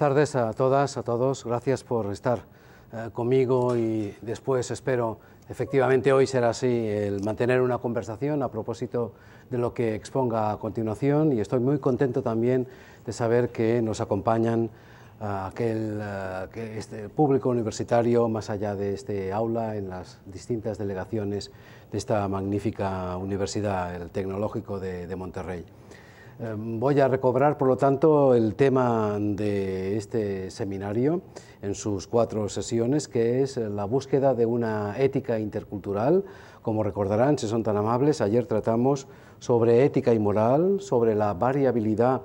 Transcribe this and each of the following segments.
Buenas tardes a todas, a todos. Gracias por estar eh, conmigo y después espero, efectivamente hoy será así, el mantener una conversación a propósito de lo que exponga a continuación y estoy muy contento también de saber que nos acompañan el eh, aquel eh, este público universitario más allá de este aula en las distintas delegaciones de esta magnífica universidad, el Tecnológico de Monterrey. Em, voy a recobrar, por lo tanto, el tema de este seminario en sus cuatro sesiones, que es la búsqueda de una ética intercultural. Como recordarán, si son tan amables, ayer tratamos sobre ética y moral, sobre la variabilidad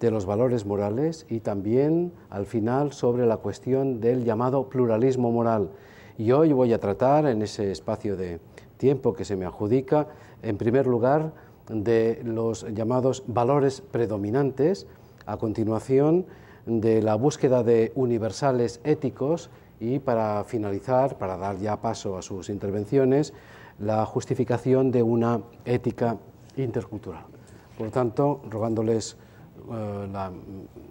de los valores morales y también, al final, sobre la cuestión del llamado pluralismo moral. Y hoy voy a tratar, en ese espacio de tiempo que se me adjudica, en primer lugar, de los llamados valores predominantes, a continuación de la búsqueda de universales éticos y para finalizar, para dar ya paso a sus intervenciones, la justificación de una ética intercultural. Por tanto, rogándoles eh, la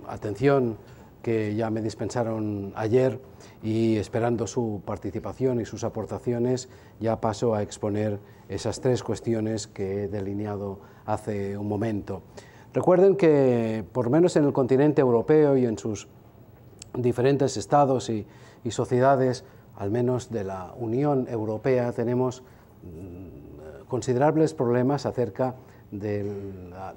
atención que ya me dispensaron ayer, y esperando su participación y sus aportaciones, ya paso a exponer esas tres cuestiones que he delineado hace un momento. Recuerden que, por lo menos en el continente europeo y en sus diferentes estados y, sociedades, al menos de la Unión Europea, tenemos mm, considerables problemas acerca de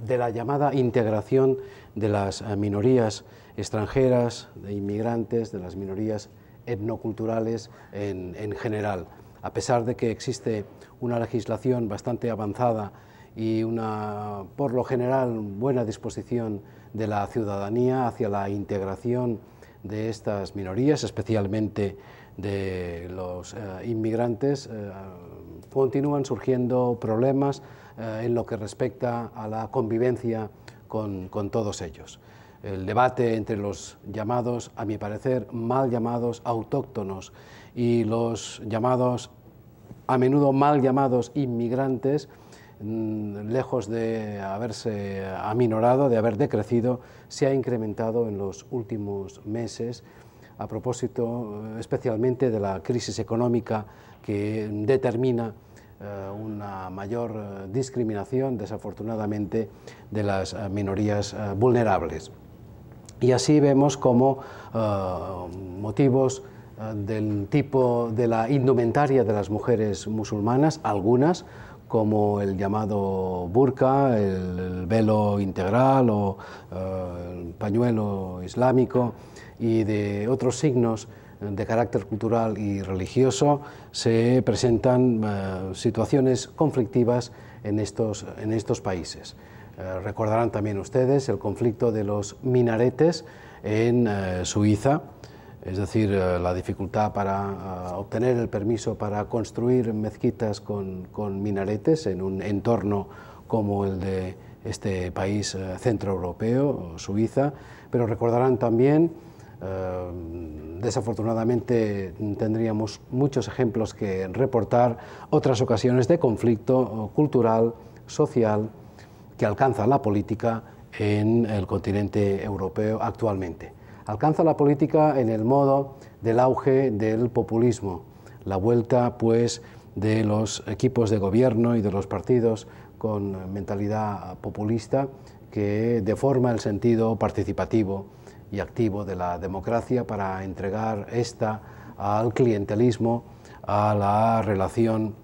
de la, llamada integración de las minorías extranjeras, de inmigrantes, de las minorías etnoculturales en, general. A pesar de que existe una legislación bastante avanzada y una, por lo general, buena disposición de la ciudadanía hacia la integración de estas minorías, especialmente de los eh, inmigrantes, eh, continúan surgiendo problemas eh, en lo que respecta a la convivencia con todos ellos el debate entre los llamados, a mi parecer, mal llamados autóctonos y los llamados, a menudo mal llamados inmigrantes, mm, lejos de haberse aminorado, de haber decrecido, se ha incrementado en los últimos meses a propósito eh, especialmente de la crisis económica que determina eh, una mayor eh, discriminación, desafortunadamente, de las minorías vulnerables. Y así vemos cómo eh, motivos eh, del tipo de la indumentaria de las mujeres musulmanas, algunas, como el llamado burka, el, velo integral o eh, el pañuelo islámico y de otros signos de carácter cultural y religioso, se presentan situaciones conflictivas en estos países. Eh, recordarán también ustedes el conflicto de los minaretes en eh, Suiza, es decir, eh, la dificultad para obtener el permiso para construir mezquitas con, minaretes en un entorno como el de este país centroeuropeo, Suiza, pero recordarán también desafortunadamente tendríamos muchos ejemplos que reportar, otras ocasiones de conflicto cultural, social que alcanza la política en el continente europeo actualmente. Alcanza la política en el modo del auge del populismo, la vuelta pues de los equipos de gobierno y de los partidos con mentalidad populista que deforma el sentido participativo y activo de la democracia para entregar esta al clientelismo, a la relación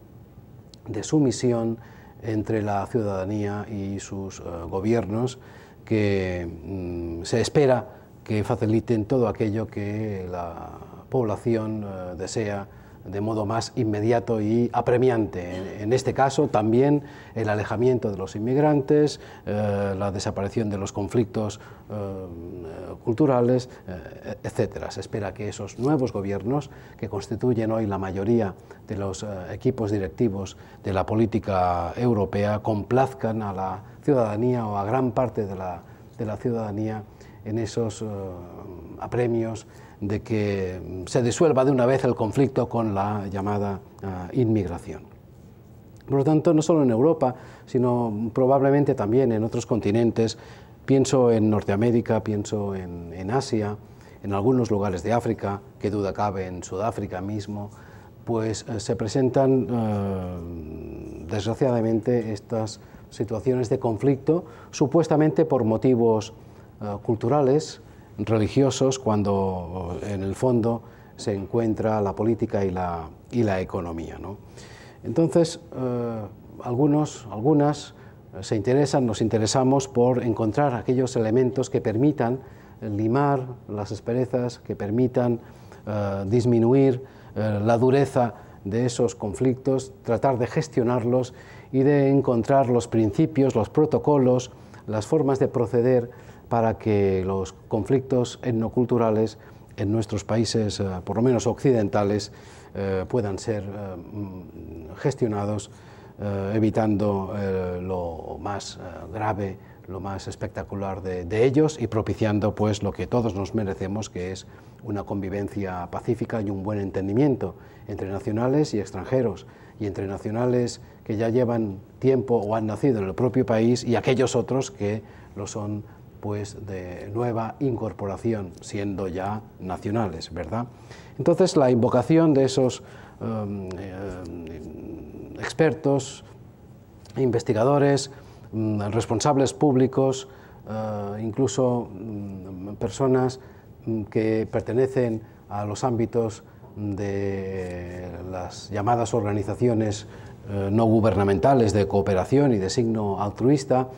de sumisión, entre la ciudadanía y sus eh, gobiernos que mm, se espera que faciliten todo aquello que la población eh, desea de modo más inmediato y apremiante. En, este caso, también el alejamiento de los inmigrantes, eh, la desaparición de los conflictos eh, culturales, eh, etcétera. Se espera que esos nuevos gobiernos, que constituyen hoy la mayoría de los equipos directivos de la política europea, complazcan a la ciudadanía o a gran parte de la, de la ciudadanía en esos apremios de que se disuelva de una vez el conflicto con la llamada ah, inmigración. Por lo tanto, no solo en Europa, sino probablemente también en otros continentes, pienso en Norteamérica, pienso en, Asia, en algunos lugares de África, que duda cabe en Sudáfrica mismo, pues eh, se presentan eh, desgraciadamente estas situaciones de conflicto, supuestamente por motivos eh, culturales, religiosos cuando en el fondo se encuentra la política y la, economía. Entonces, eh, algunos, algunas eh, se interesan, nos interesamos por encontrar aquellos elementos que permitan limar las esperezas, que permitan eh, disminuir la dureza de esos conflictos, tratar de gestionarlos y de encontrar los principios, los protocolos, las formas de proceder para que los conflictos etnoculturales en nuestros países, eh, por lo menos occidentales, eh, puedan ser eh, mm, gestionados evitando lo más grave, lo más espectacular de, ellos y propiciando pues lo que todos nos merecemos, que es una convivencia pacífica y un buen entendimiento entre nacionales y extranjeros, y entre nacionales que ya llevan tiempo o han nacido en el propio país y aquellos otros que lo son pues de nueva incorporación, siendo ya nacionales, ¿verdad? Entonces la invocación de esos um, eh, expertos, investigadores, mm, responsables públicos, eh, incluso mm, personas mm, que pertenecen a los ámbitos de las llamadas organizaciones eh, no gubernamentales de cooperación y de signo altruista,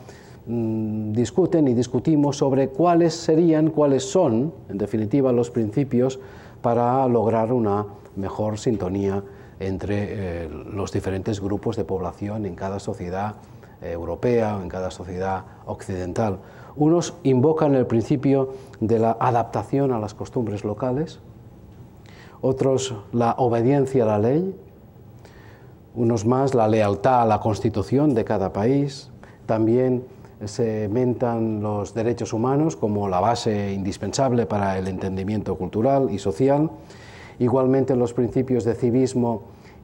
Mm, discuten y discutimos sobre cuáles serían, cuáles son, en definitiva, los principios para lograr una mejor sintonía entre eh, los diferentes grupos de población en cada sociedad eh, europea o en cada sociedad occidental. Unos invocan el principio de la adaptación a las costumbres locales, otros la obediencia a la ley, unos más la lealtad a la constitución de cada país, también se mentan los derechos humanos como la base indispensable para el entendimiento cultural y social, igualmente los principios de civismo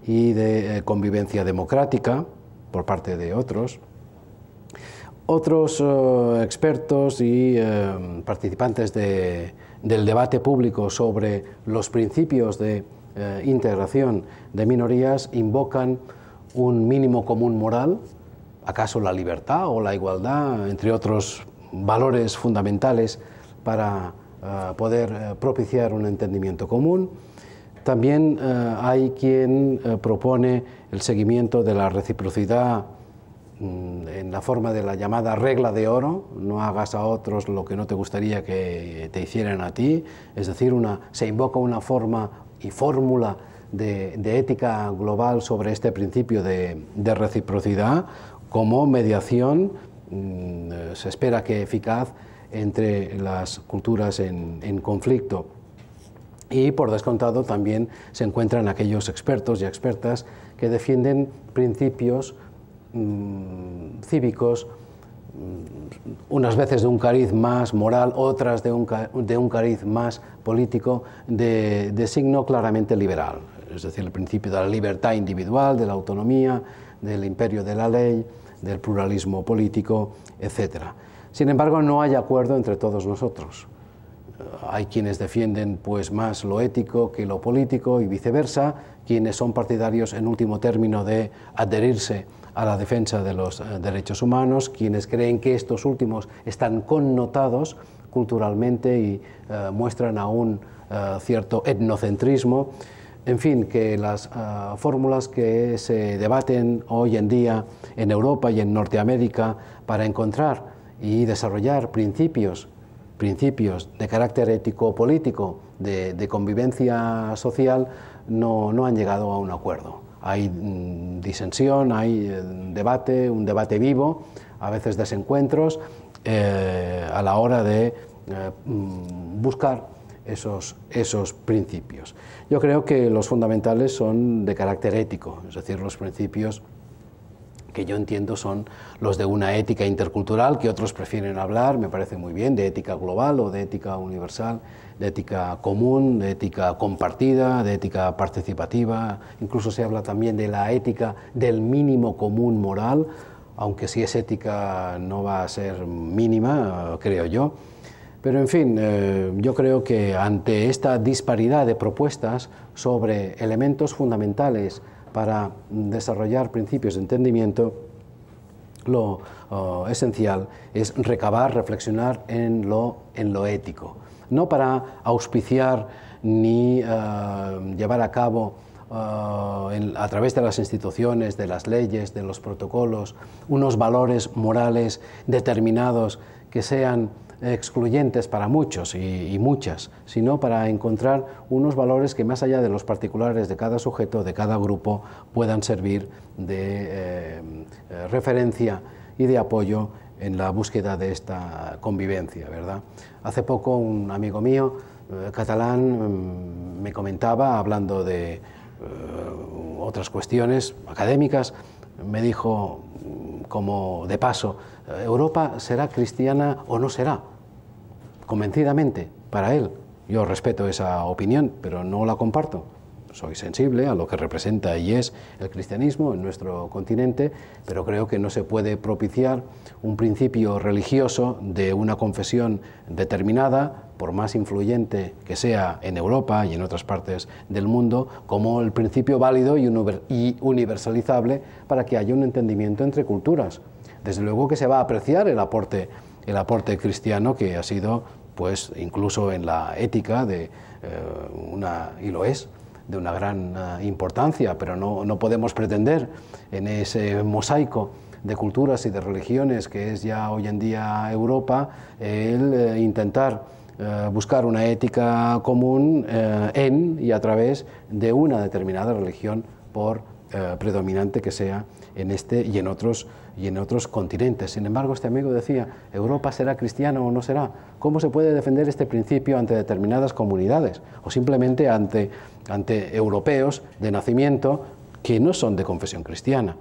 y de eh, convivencia democrática por parte de otros. Otros eh, expertos y eh, participantes del debate público sobre los principios de integración de minorías invocan un mínimo común moral, acaso la libertad o la igualdad, entre otros valores fundamentales para eh, poder eh, propiciar un entendimiento común. También eh, hay quien propone el seguimiento de la reciprocidad mm, en la forma de la llamada regla de oro, no hagas a otros lo que no te gustaría que te hicieran a ti, es decir, se invoca una forma y fórmula de, ética global sobre este principio de reciprocidad, como mediación mm, eh, se espera que eficaz entre las culturas en, conflicto. Y por descontado también se encuentran aquellos expertos y expertas que defienden principios mm, cívicos, mm, unas veces de un cariz más moral, otras de un, cariz más político, de, signo claramente liberal, es decir, el principio de la libertad individual, de la autonomía, del imperio de la ley, del pluralismo político, etc. Sin embargo, no hay acuerdo entre todos nosotros. Hay quienes defienden pues, más lo ético que lo político y viceversa, quienes son partidarios en último término de adherirse a la defensa de los eh, derechos humanos, quienes creen que estos últimos están connotados culturalmente y eh, muestran aún eh, cierto etnocentrismo en fin, que las ah, fórmulas que se debaten hoy en día en Europa y en Norteamérica para encontrar y desarrollar principios, principios de carácter ético-político, de, convivencia social, no, han llegado a un acuerdo. Hay mm, disensión, hay eh, debate, un debate vivo, a veces desencuentros, eh, a la hora de eh, mm, buscar esos, esos principios. Yo creo que los fundamentales son de carácter ético, es decir, los principios que yo entiendo son los de una ética intercultural, que otros prefieren hablar, me parece muy bien, de ética global o de ética universal, de ética común, de ética compartida, de ética participativa, incluso se habla también de la ética del mínimo común moral, aunque si es ética no va a ser mínima, creo yo. Pero en fin, eh, yo creo que ante esta disparidad de propuestas sobre elementos fundamentales para desarrollar principios de entendimiento, lo oh, esencial es recabar, reflexionar en lo, en lo ético, no para auspiciar ni eh, llevar a cabo oh, a través de las instituciones, de las leyes, de los protocolos, unos valores morales determinados que sean excluyentes para muchos y, muchas, sino para encontrar unos valores que más allá de los particulares de cada sujeto, de cada grupo, puedan servir de eh, eh, referencia y de apoyo en la búsqueda de esta convivencia, Hace poco un amigo mío, eh, catalán, mm, me comentaba, hablando de otras cuestiones académicas, me dijo mm, como de paso, Europa será cristiana o no será, convencidamente, para él. Yo respeto esa opinión, pero no la comparto. Soy sensible a lo que representa y es el cristianismo en nuestro continente, pero creo que no se puede propiciar un principio religioso de una confesión determinada por más influyente que sea en Europa y en otras partes del mundo, como el principio válido y universalizable para que haya un entendimiento entre culturas desde luego que se va a apreciar el aporte, el aporte cristiano que ha sido, pues, incluso en la ética de eh, una, y lo es, de una gran eh, importancia, pero no, podemos pretender en ese mosaico de culturas y de religiones que es ya hoy en día Europa, el eh, intentar buscar una ética común en y a través de una determinada religión, por predominante que sea en este y en otros y en otros continentes. Sin embargo, este amigo decía, ¿Europa será cristiana o no será? ¿Cómo se puede defender este principio ante determinadas comunidades o simplemente ante, ante europeos de nacimiento que no son de confesión cristiana?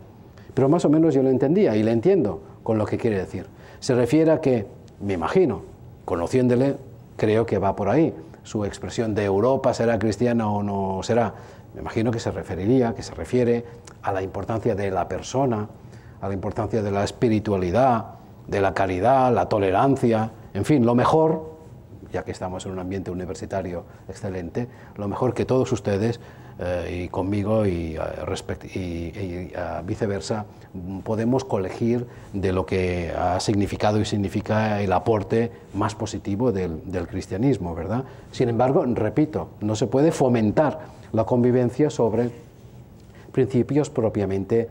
Pero más o menos yo lo entendía y le entiendo con lo que quiere decir. Se refiere a que, me imagino, conociéndole, creo que va por ahí. Su expresión de Europa será cristiana o no será, me imagino que se referiría, que se refiere a la importancia de la persona, a la importancia de la espiritualidad, de la caridad, la tolerancia, en fin, lo mejor, ya que estamos en un ambiente universitario excelente, lo mejor que todos ustedes eh, y conmigo y, eh, eh, viceversa podemos colegir de lo que ha significado y significa el aporte más positivo del, cristianismo, ¿verdad? Sin embargo, repito, no se puede fomentar la convivencia sobre principios propiamente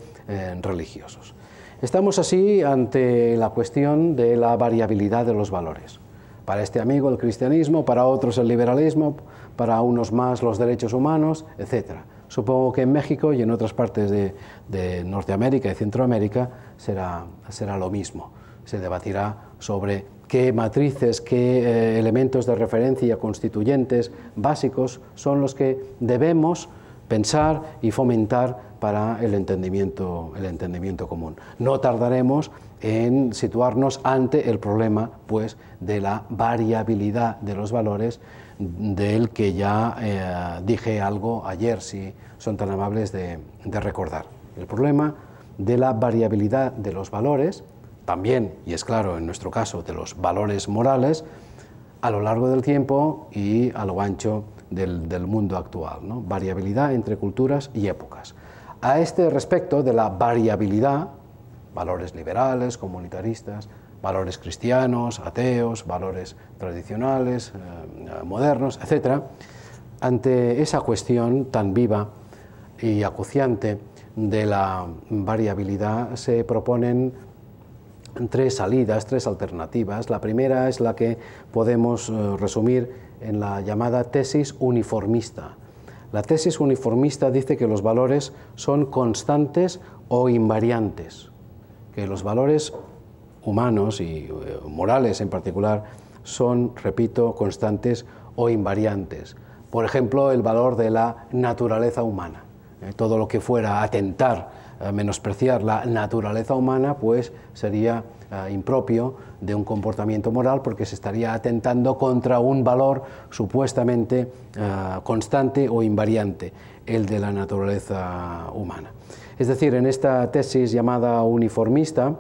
religiosos. Estamos así ante la cuestión de la variabilidad de los valores. Para este amigo el cristianismo, para otros el liberalismo, para unos más los derechos humanos, etc. Supongo que en México y en otras partes de, Norteamérica y Centroamérica será, será lo mismo. Se debatirá sobre qué matrices, qué eh, elementos de referencia constituyentes básicos son los que debemos pensar y fomentar para el entendimiento, el entendimiento común. No tardaremos en situarnos ante el problema pues, de la variabilidad de los valores del que ya eh, dije algo ayer, si son tan amables de, recordar. El problema de la variabilidad de los valores, también, y es claro en nuestro caso, de los valores morales, a lo largo del tiempo y a lo ancho del, mundo actual. Variabilidad entre culturas y épocas a este respecto de la variabilidad, valores liberales, comunitaristas, valores cristianos, ateos, valores tradicionales, eh, modernos, etc., ante esa cuestión tan viva y acuciante de la variabilidad se proponen tres salidas, tres alternativas. La primera es la que podemos eh, resumir en la llamada tesis uniformista, la tesis uniformista dice que los valores son constantes o invariantes, que los valores humanos y eh, morales en particular son, repito, constantes o invariantes. Por ejemplo, el valor de la naturaleza humana. Eh, todo lo que fuera atentar, a eh, menospreciar la naturaleza humana, pues sería eh, impropio de un comportamiento moral porque se estaría atentando contra un valor supuestamente eh, constante o invariante, el de la naturaleza humana. Es decir, en esta tesis llamada uniformista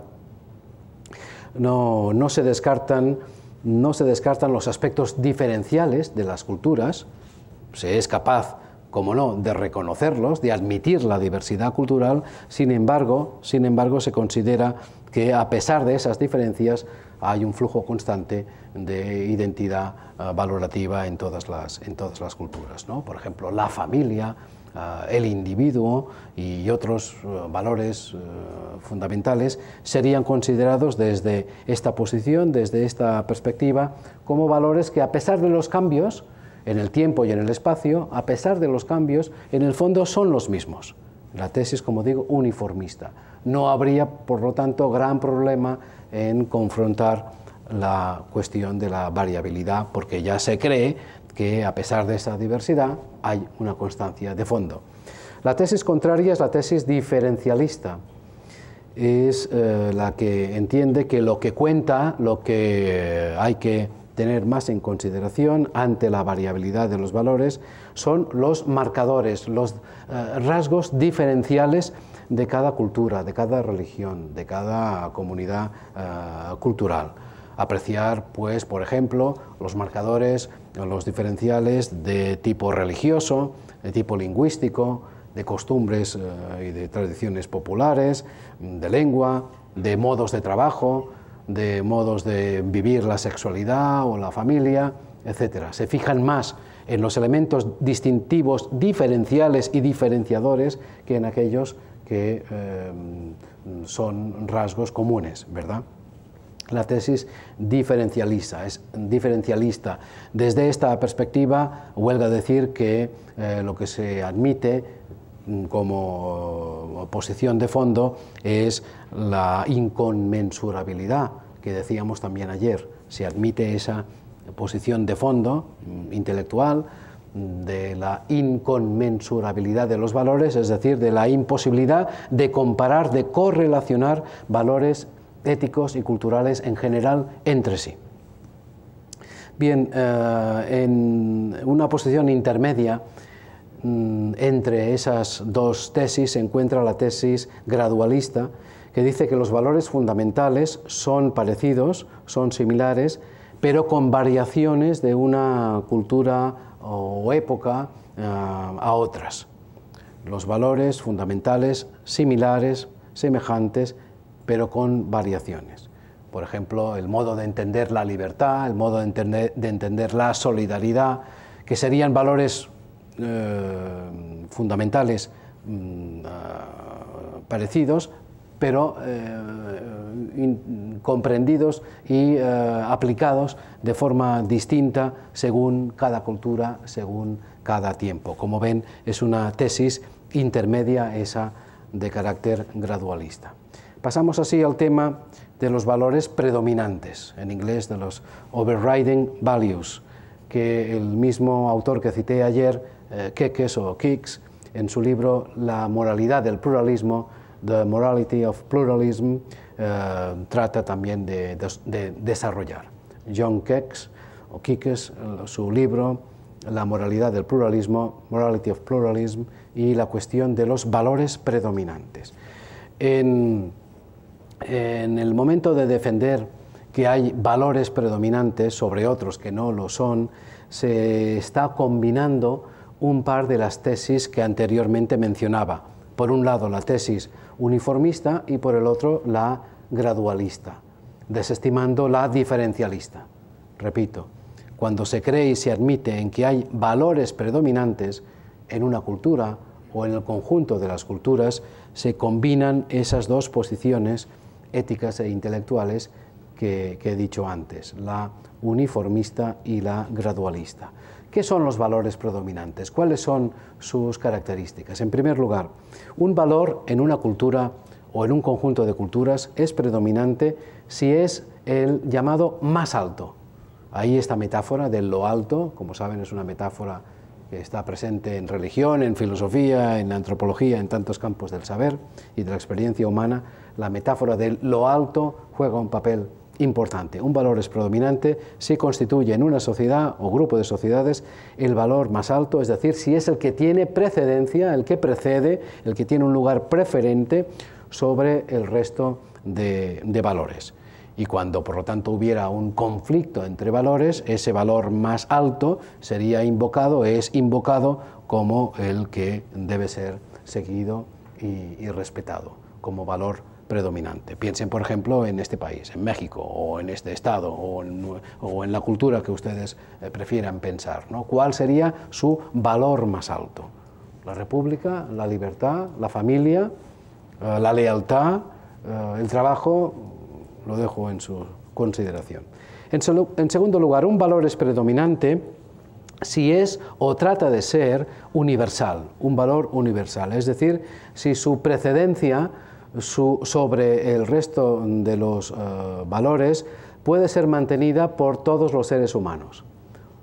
no, se, descartan, no se descartan los aspectos diferenciales de las culturas, se es capaz como no, de reconocerlos, de admitir la diversidad cultural, sin embargo, sin embargo se considera que a pesar de esas diferencias hay un flujo constante de identidad eh, valorativa en todas las, culturas. Por ejemplo, la familia, eh, el individuo y otros eh, valores fundamentales serían considerados desde esta posición, desde esta perspectiva, como valores que a pesar de los cambios en el tiempo y en el espacio, a pesar de los cambios, en el fondo son los mismos. La tesis, como digo, uniformista. No habría, por lo tanto, gran problema en confrontar la cuestión de la variabilidad, porque ya se cree que a pesar de esa diversidad hay una constancia de fondo. La tesis contraria es la tesis diferencialista. Es eh, la que entiende que lo que cuenta, lo que hay que tener más en consideración ante la variabilidad de los valores son los marcadores, los eh, rasgos diferenciales de cada cultura, de cada religión, de cada comunidad eh, cultural. Apreciar, pues, por ejemplo, los marcadores, los diferenciales de tipo religioso, de tipo lingüístico, de costumbres eh, y de tradiciones populares, de lengua, de modos de trabajo, de modos de vivir la sexualidad o la familia, etc. Se fijan más en los elementos distintivos, diferenciales y diferenciadores que en aquellos que em, son rasgos comunes, ¿verdad? La tesis diferencialista, es diferencialista. Desde esta perspectiva, a decir que eh, lo que se admite mm, como posición de fondo es la inconmensurabilidad, que decíamos también ayer. Se admite esa posición de fondo mm, intelectual de la inconmensurabilidad de los valores, es decir, de la imposibilidad de comparar, de correlacionar valores éticos y culturales en general entre sí. Bien, eh, en una posición intermedia mm, entre esas dos tesis se encuentra la tesis gradualista, que dice que los valores fundamentales son parecidos, son similares, pero con variaciones de una cultura o época eh, a otras. Los valores fundamentales similares, semejantes, pero con variaciones. Por ejemplo, el modo de entender la libertad, el modo de entender, la solidaridad, que serían valores eh, fundamentales mm, eh, parecidos, pero eh, comprendidos y eh, aplicados de forma distinta según cada cultura, según cada tiempo. Como ven, es una tesis intermedia esa de carácter gradualista. Pasamos así al tema de los valores predominantes, en inglés de los overriding values, que el mismo autor que cité ayer, eh, Keques o Kicks, en su libro La moralidad del pluralismo, The Morality of Pluralism eh, trata también de, desarrollar. John Kex, o Kikes, su libro La moralidad del pluralismo, Morality of Pluralism, y la cuestión de los valores predominantes. En, en el momento de defender que hay valores predominantes sobre otros que no lo son, se está combinando un par de las tesis que anteriormente mencionaba. Por un lado, la tesis uniformista y por el otro la gradualista, desestimando la diferencialista. Repito, cuando se cree y se admite en que hay valores predominantes en una cultura o en el conjunto de las culturas, se combinan esas dos posiciones éticas e intelectuales que, he dicho antes, la uniformista y la gradualista. ¿Qué son los valores predominantes? ¿Cuáles son sus características? En primer lugar, un valor en una cultura o en un conjunto de culturas es predominante si es el llamado más alto. Ahí esta metáfora de lo alto, como saben, es una metáfora que está presente en religión, en filosofía, en antropología, en tantos campos del saber y de la experiencia humana. La metáfora de lo alto juega un papel importante. Un valor es predominante si constituye en una sociedad o grupo de sociedades el valor más alto, es decir, si es el que tiene precedencia, el que precede, el que tiene un lugar preferente sobre el resto de, valores y cuando por lo tanto hubiera un conflicto entre valores, ese valor más alto sería invocado, es invocado como el que debe ser seguido y, y respetado, como valor predominante. Piensen, por ejemplo, en este país, en México, o en este estado, o en, la cultura que ustedes eh, prefieran pensar. ¿Cuál sería su valor más alto? La república, la libertad, la familia, eh, la lealtad, eh, el trabajo, lo dejo en su consideración. En, en segundo lugar, un valor es predominante si es o trata de ser universal, un valor universal, es decir, si su precedencia sobre el resto de los eh, valores puede ser mantenida por todos los seres humanos.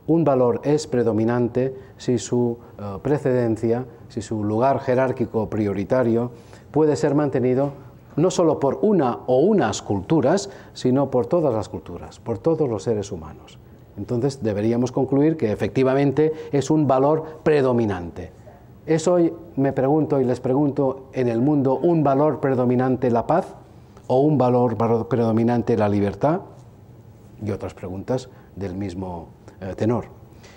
Un valor es predominante si su eh, precedencia, si su lugar jerárquico prioritario puede ser mantenido no solo por una o unas culturas, sino por todas las culturas, por todos los seres humanos. Entonces deberíamos concluir que efectivamente es un valor predominante. ¿Es hoy, me pregunto y les pregunto, en el mundo un valor predominante la paz o un valor, predominante la libertad? Y otras preguntas del mismo eh, tenor.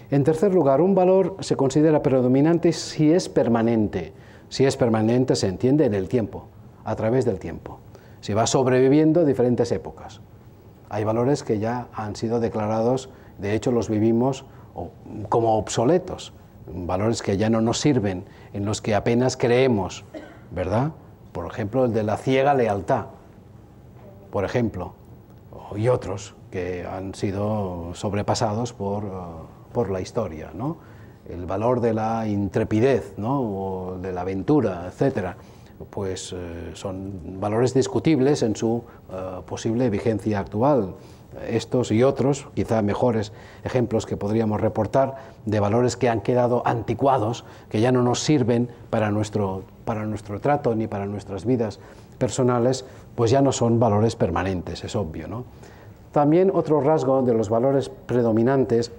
En tercer lugar, un valor se considera predominante si es permanente. Si es permanente se entiende en el tiempo, a través del tiempo. Si va sobreviviendo a diferentes épocas. Hay valores que ya han sido declarados, de hecho los vivimos como obsoletos valores que ya no nos sirven, en los que apenas creemos, ¿verdad? Por ejemplo, el de la ciega lealtad, por ejemplo, y otros que han sido sobrepasados por, eh, por la historia, ¿no? El valor de la intrepidez, ¿no? O de la aventura, etcétera pues eh, son valores discutibles en su eh, posible vigencia actual estos y otros, quizá mejores ejemplos que podríamos reportar, de valores que han quedado anticuados, que ya no nos sirven para nuestro, para nuestro trato ni para nuestras vidas personales, pues ya no son valores permanentes, es obvio. ¿no? También otro rasgo de los valores predominantes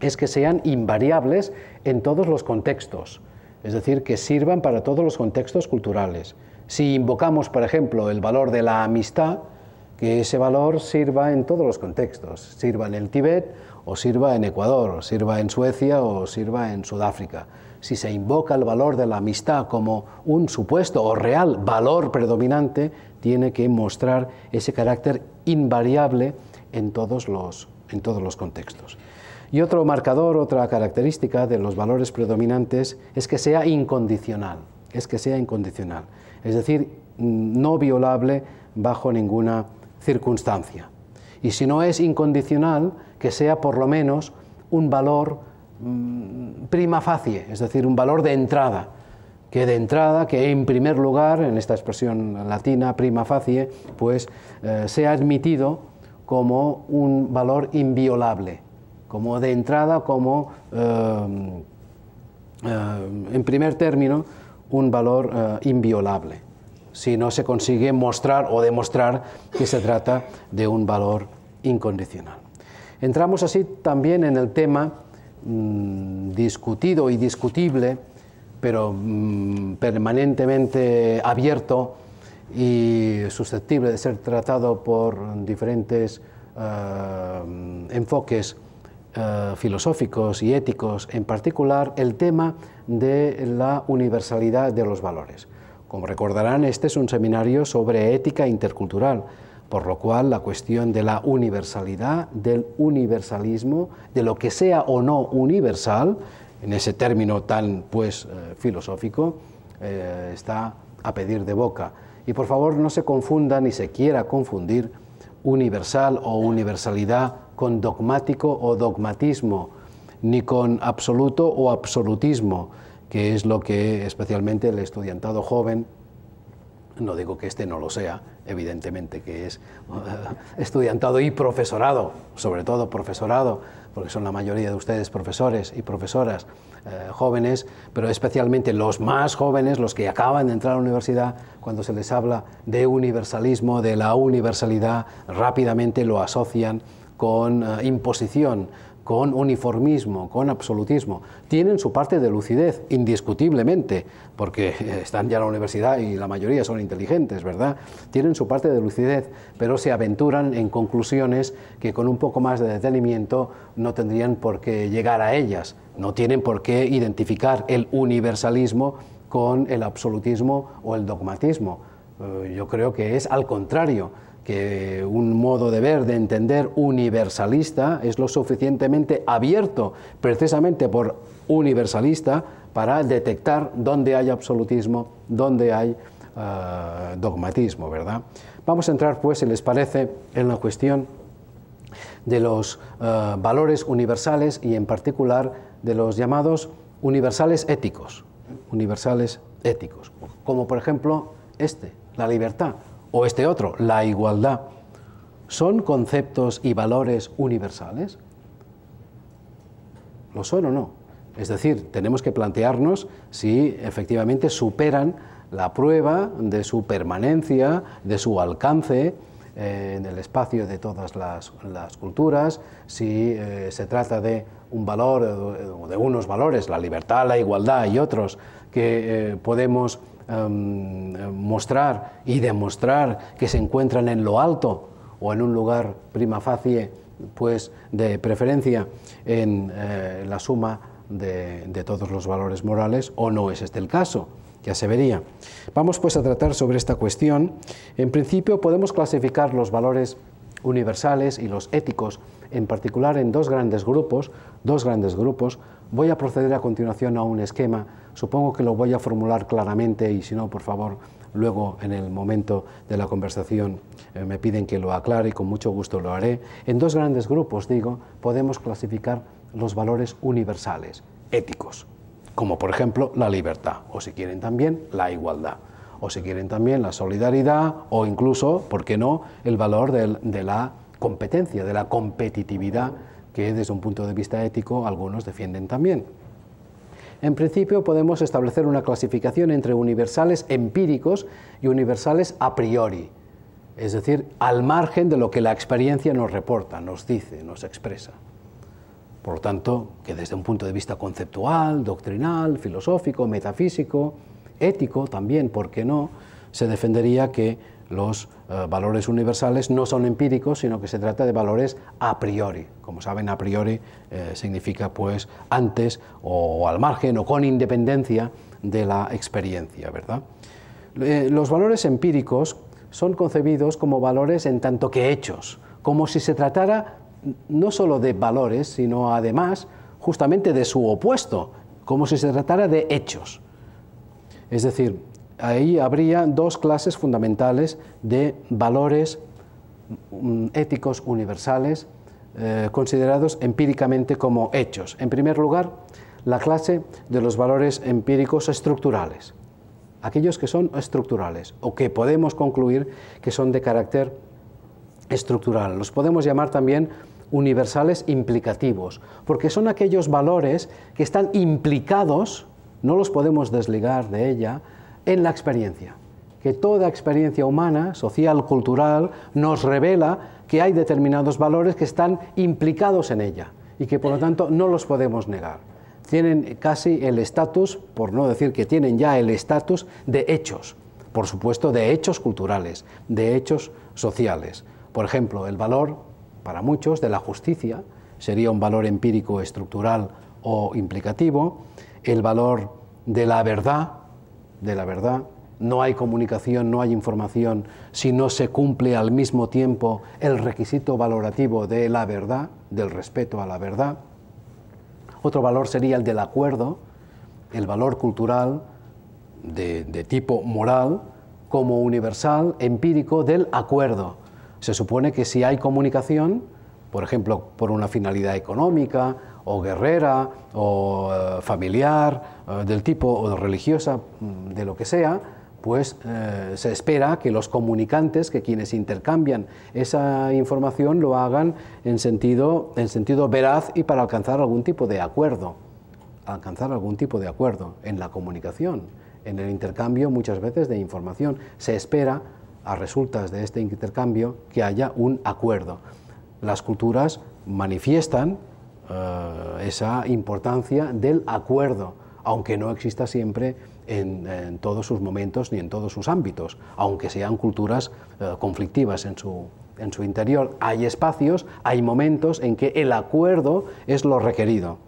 es que sean invariables en todos los contextos, es decir, que sirvan para todos los contextos culturales. Si invocamos, por ejemplo, el valor de la amistad, que ese valor sirva en todos los contextos, sirva en el Tíbet o sirva en Ecuador, o sirva en Suecia o sirva en Sudáfrica. Si se invoca el valor de la amistad como un supuesto o real valor predominante, tiene que mostrar ese carácter invariable en todos los, en todos los contextos. Y otro marcador, otra característica de los valores predominantes es que sea incondicional, es que sea incondicional, es decir, mm, no violable bajo ninguna circunstancia. Y si no es incondicional, que sea por lo menos un valor mm, prima facie, es decir, un valor de entrada, que de entrada, que en primer lugar, en esta expresión latina, prima facie, pues eh, sea admitido como un valor inviolable, como de entrada, como eh, eh, en primer término, un valor inviolable si no se consigue mostrar o demostrar que se trata de un valor incondicional. Entramos así también en el tema mm, discutido y discutible, pero mm, permanentemente abierto y susceptible de ser tratado por diferentes eh, enfoques eh, filosóficos y éticos, en particular el tema de la universalidad de los valores. Como recordarán, este es un seminario sobre ética intercultural, por lo cual la cuestión de la universalidad, del universalismo, de lo que sea o no universal, en ese término tan pues eh, filosófico, eh, está a pedir de boca. Y por favor no se confunda ni se quiera confundir universal o universalidad con dogmático o dogmatismo, ni con absoluto o absolutismo que es lo que especialmente el estudiantado joven, no digo que este no lo sea, evidentemente que es eh, estudiantado y profesorado, sobre todo profesorado, porque son la mayoría de ustedes profesores y profesoras eh, jóvenes, pero especialmente los más jóvenes, los que acaban de entrar a la universidad, cuando se les habla de universalismo, de la universalidad, rápidamente lo asocian con eh, imposición con uniformismo, con absolutismo. Tienen su parte de lucidez, indiscutiblemente, porque están ya en la universidad y la mayoría son inteligentes, ¿verdad? Tienen su parte de lucidez, pero se aventuran en conclusiones que con un poco más de detenimiento no tendrían por qué llegar a ellas. No tienen por qué identificar el universalismo con el absolutismo o el dogmatismo. Eh, yo creo que es al contrario que un modo de ver, de entender universalista es lo suficientemente abierto precisamente por universalista para detectar dónde hay absolutismo, dónde hay ah, dogmatismo, ¿verdad? Vamos a entrar, pues, si les parece, en la cuestión de los ah, valores universales y en particular de los llamados universales éticos, universales éticos, como por ejemplo este, la libertad o este otro, la igualdad, ¿son conceptos y valores universales? ¿Lo son o no? Es decir, tenemos que plantearnos si efectivamente superan la prueba de su permanencia, de su alcance eh, en el espacio de todas las, culturas, si eh, se trata de un valor o eh, de unos valores, la libertad, la igualdad y otros que podemos Em, mostrar y demostrar que se encuentran en lo alto o en un lugar prima facie, pues de preferencia en eh, la suma de, de todos los valores morales, o no es este el caso ya se vería. Vamos pues a tratar sobre esta cuestión. En principio podemos clasificar los valores universales y los éticos en particular en dos grandes grupos, dos grandes grupos. Voy a proceder a continuación a un esquema Supongo que lo voy a formular claramente y si no, por favor, luego en el momento de la conversación eh, me piden que lo aclare y con mucho gusto lo haré. En dos grandes grupos, digo, podemos clasificar los valores universales, éticos, como por ejemplo la libertad, o si quieren también la igualdad, o si quieren también la solidaridad, o incluso, ¿por qué no?, el valor de la competencia, de la competitividad, que desde un punto de vista ético algunos defienden también. En principio podemos establecer una clasificación entre universales empíricos y universales a priori, es decir, al margen de lo que la experiencia nos reporta, nos dice, nos expresa. Por lo tanto, que desde un punto de vista conceptual, doctrinal, filosófico, metafísico, ético también, ¿por qué no?, se defendería que los eh, valores universales no son empíricos, sino que se trata de valores a priori. Como saben, a priori eh, significa pues antes o al margen o con independencia de la experiencia, ¿verdad? Eh, los valores empíricos son concebidos como valores en tanto que hechos, como si se tratara no sólo de valores, sino además justamente de su opuesto, como si se tratara de hechos. Es decir, ahí habría dos clases fundamentales de valores mm, éticos universales eh, considerados empíricamente como hechos. En primer lugar, la clase de los valores empíricos estructurales, aquellos que son estructurales o que podemos concluir que son de carácter estructural. Los podemos llamar también universales implicativos, porque son aquellos valores que están implicados, no los podemos desligar de ella, en la experiencia, que toda experiencia humana, social, cultural, nos revela que hay determinados valores que están implicados en ella y que por lo tanto no los podemos negar. Tienen casi el estatus, por no decir que tienen ya el estatus de hechos, por supuesto de hechos culturales, de hechos sociales. Por ejemplo, el valor, para muchos, de la justicia sería un valor empírico estructural o implicativo, el valor de la verdad, de la verdad, no hay comunicación, no hay información si no se cumple al mismo tiempo el requisito valorativo de la verdad, del respeto a la verdad. Otro valor sería el del acuerdo, el valor cultural de, tipo moral como universal, empírico del acuerdo. Se supone que si hay comunicación, por ejemplo, por una finalidad económica o guerrera o eh, familiar Ah, del tipo religiosa, mm, de lo que sea, pues eh, se espera que los comunicantes, que quienes intercambian esa información, lo hagan en sentido, veraz y para alcanzar algún tipo de acuerdo, alcanzar algún tipo de acuerdo en la comunicación, en el intercambio muchas veces de información. Se espera, a resultas de este intercambio, que haya un acuerdo. Las culturas manifiestan eh, esa importancia del acuerdo aunque no exista siempre en, todos sus momentos ni en todos sus ámbitos, aunque sean culturas eh, conflictivas en su, en su interior. Hay espacios, hay momentos en que el acuerdo es lo requerido.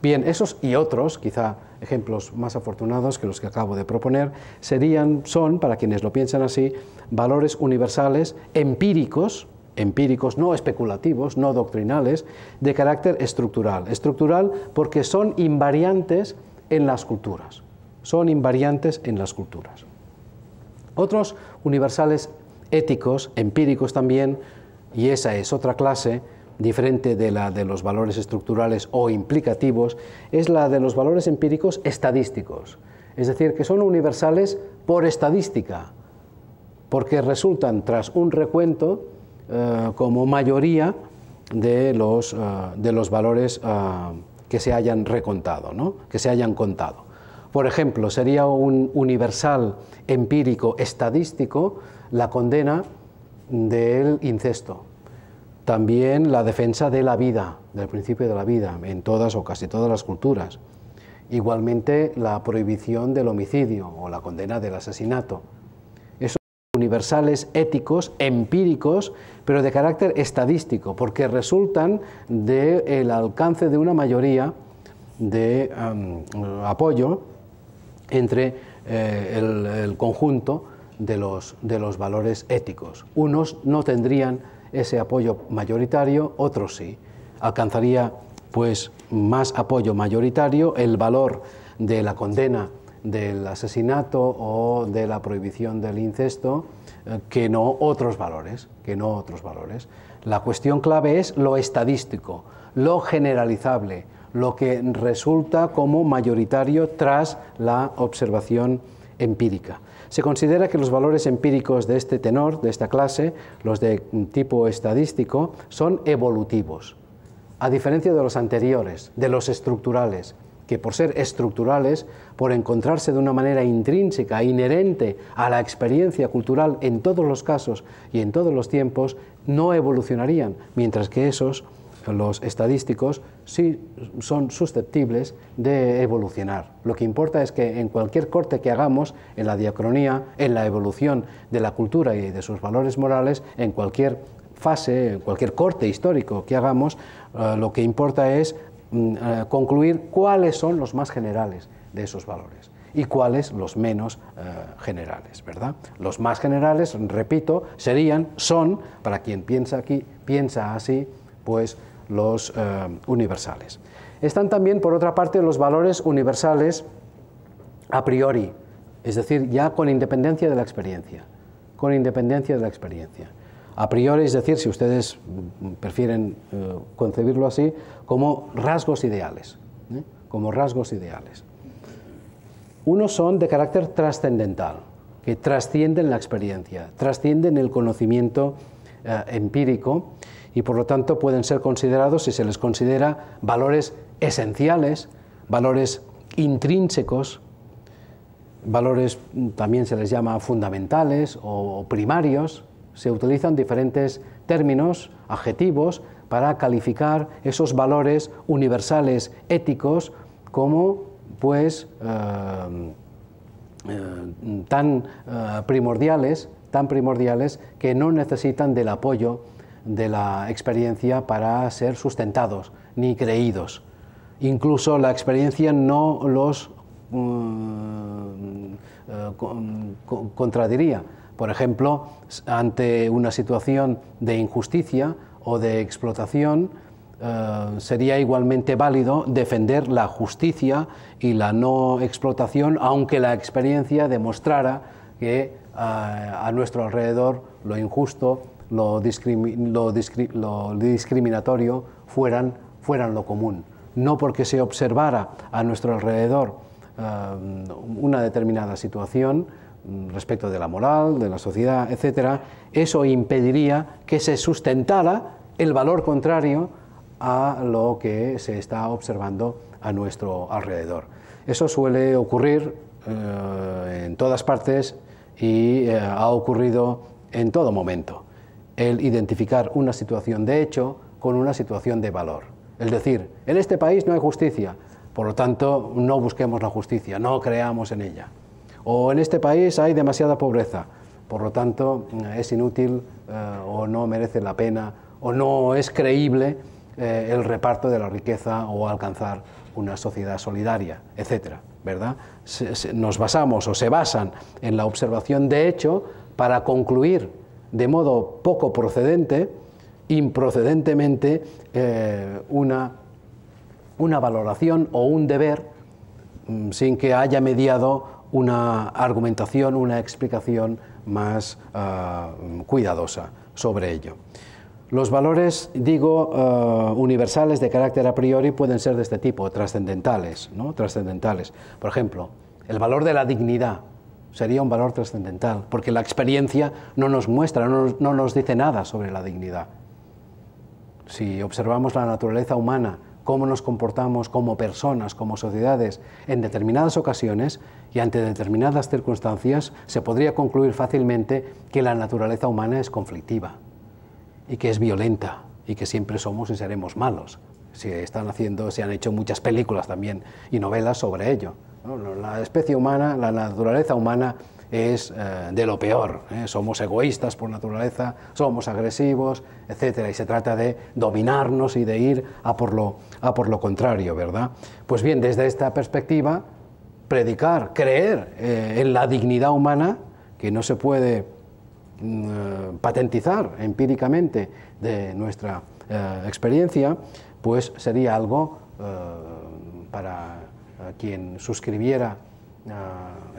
Bien, esos y otros, quizá ejemplos más afortunados que los que acabo de proponer, serían, son, para quienes lo piensan así, valores universales empíricos empíricos, no especulativos, no doctrinales, de carácter estructural. Estructural porque son invariantes en las culturas. Son invariantes en las culturas. Otros universales éticos, empíricos también, y esa es otra clase diferente de la de los valores estructurales o implicativos, es la de los valores empíricos estadísticos. Es decir, que son universales por estadística, porque resultan tras un recuento eh, como mayoría de los, eh, valores eh, que se hayan recontado, ¿no? que se hayan contado. Por ejemplo, sería un universal empírico estadístico la condena del incesto, también la defensa de la vida, del principio de la vida, en todas o casi todas las culturas. Igualmente la prohibición del homicidio o la condena del asesinato universales, éticos, empíricos, pero de carácter estadístico, porque resultan del eh, alcance de una mayoría de apoyo entre eh, el, el, conjunto de los, de los valores éticos. Unos no tendrían ese apoyo mayoritario, otros sí. Alcanzaría pues más apoyo mayoritario el valor de la condena del asesinato o de la prohibición del incesto eh, que no otros valores, que no otros valores. La cuestión clave es lo estadístico, lo generalizable, lo que resulta como mayoritario tras la observación empírica. Se considera que los valores empíricos de este tenor, de esta clase, los de tipo estadístico, son evolutivos, a diferencia de los anteriores, de los estructurales, que por ser estructurales, por encontrarse de una manera intrínseca, inherente a la experiencia cultural en todos los casos y en todos los tiempos, no evolucionarían, mientras que esos, los estadísticos, sí son susceptibles de evolucionar. Lo que importa es que en cualquier corte que hagamos, en la diacronía, en la evolución de la cultura y de sus valores morales, en cualquier fase, en cualquier corte histórico que hagamos, eh, lo que importa es Mm, concluir cuáles son los más generales de esos valores y cuáles los menos eh, generales, ¿verdad? Los más generales, repito, serían, son, para quien piensa aquí, piensa así, pues los eh, universales. Están también, por otra parte, los valores universales a priori, es decir, ya con independencia de la experiencia, con independencia de la experiencia a priori, es decir, si ustedes prefieren eh, concebirlo así, como rasgos ideales, ¿eh? como rasgos ideales. Unos son de carácter trascendental, que trascienden la experiencia, trascienden el conocimiento eh, empírico y por lo tanto pueden ser considerados, si se les considera, valores esenciales, valores intrínsecos, valores mm, también se les llama fundamentales o primarios, se utilizan diferentes términos, adjetivos, para calificar esos valores universales éticos como pues eh, eh, tan eh, primordiales, tan primordiales que no necesitan del apoyo de la experiencia para ser sustentados ni creídos. Incluso la experiencia no los mm, mm, contradiría, por ejemplo, ante una situación de injusticia o de explotación, eh, sería igualmente válido defender la justicia y la no explotación, aunque la experiencia demostrara que eh, a nuestro alrededor lo injusto, lo, discriminatorio fueran, lo común. No porque se observara a nuestro alrededor eh, una determinada situación, Mm, respecto de la moral, de la sociedad, etcétera, eso impediría que se sustentara el valor contrario a lo que se está observando a nuestro alrededor. Eso suele ocurrir eh, en todas partes y eh, ha ocurrido en todo momento, el identificar una situación de hecho con una situación de valor. Es decir, en este país no hay justicia, por lo tanto, no busquemos la justicia, no creamos en ella o en este país hay demasiada pobreza, por lo tanto es inútil eh, o no merece la pena o no es creíble eh, el reparto de la riqueza o alcanzar una sociedad solidaria, etcétera, ¿verdad? nos basamos o se basan en la observación de hecho para concluir de modo poco procedente, improcedentemente, eh, una, una valoración o un deber mm, sin que haya mediado una argumentación, una explicación más ah, cuidadosa sobre ello. Los valores, digo, ah, universales de carácter a priori pueden ser de este tipo, trascendentales, ¿no? Trascendentales. Por ejemplo, el valor de la dignidad sería un valor trascendental, porque la experiencia no nos muestra, no nos dice nada sobre la dignidad. Si observamos la naturaleza humana cómo nos comportamos como personas, como sociedades, en determinadas ocasiones y ante determinadas circunstancias, se podría concluir fácilmente que la naturaleza humana es conflictiva y que es violenta y que siempre somos y seremos malos. Se, están haciendo, se han hecho muchas películas también y novelas sobre ello. La especie humana, la naturaleza humana es eh, de lo peor. ¿eh? Somos egoístas por naturaleza, somos agresivos, etcétera, y se trata de dominarnos y de ir a por lo, a por lo contrario, ¿verdad? Pues bien, desde esta perspectiva, predicar, creer eh, en la dignidad humana, que no se puede mm, patentizar empíricamente de nuestra experiencia, pues sería algo para quien suscribiera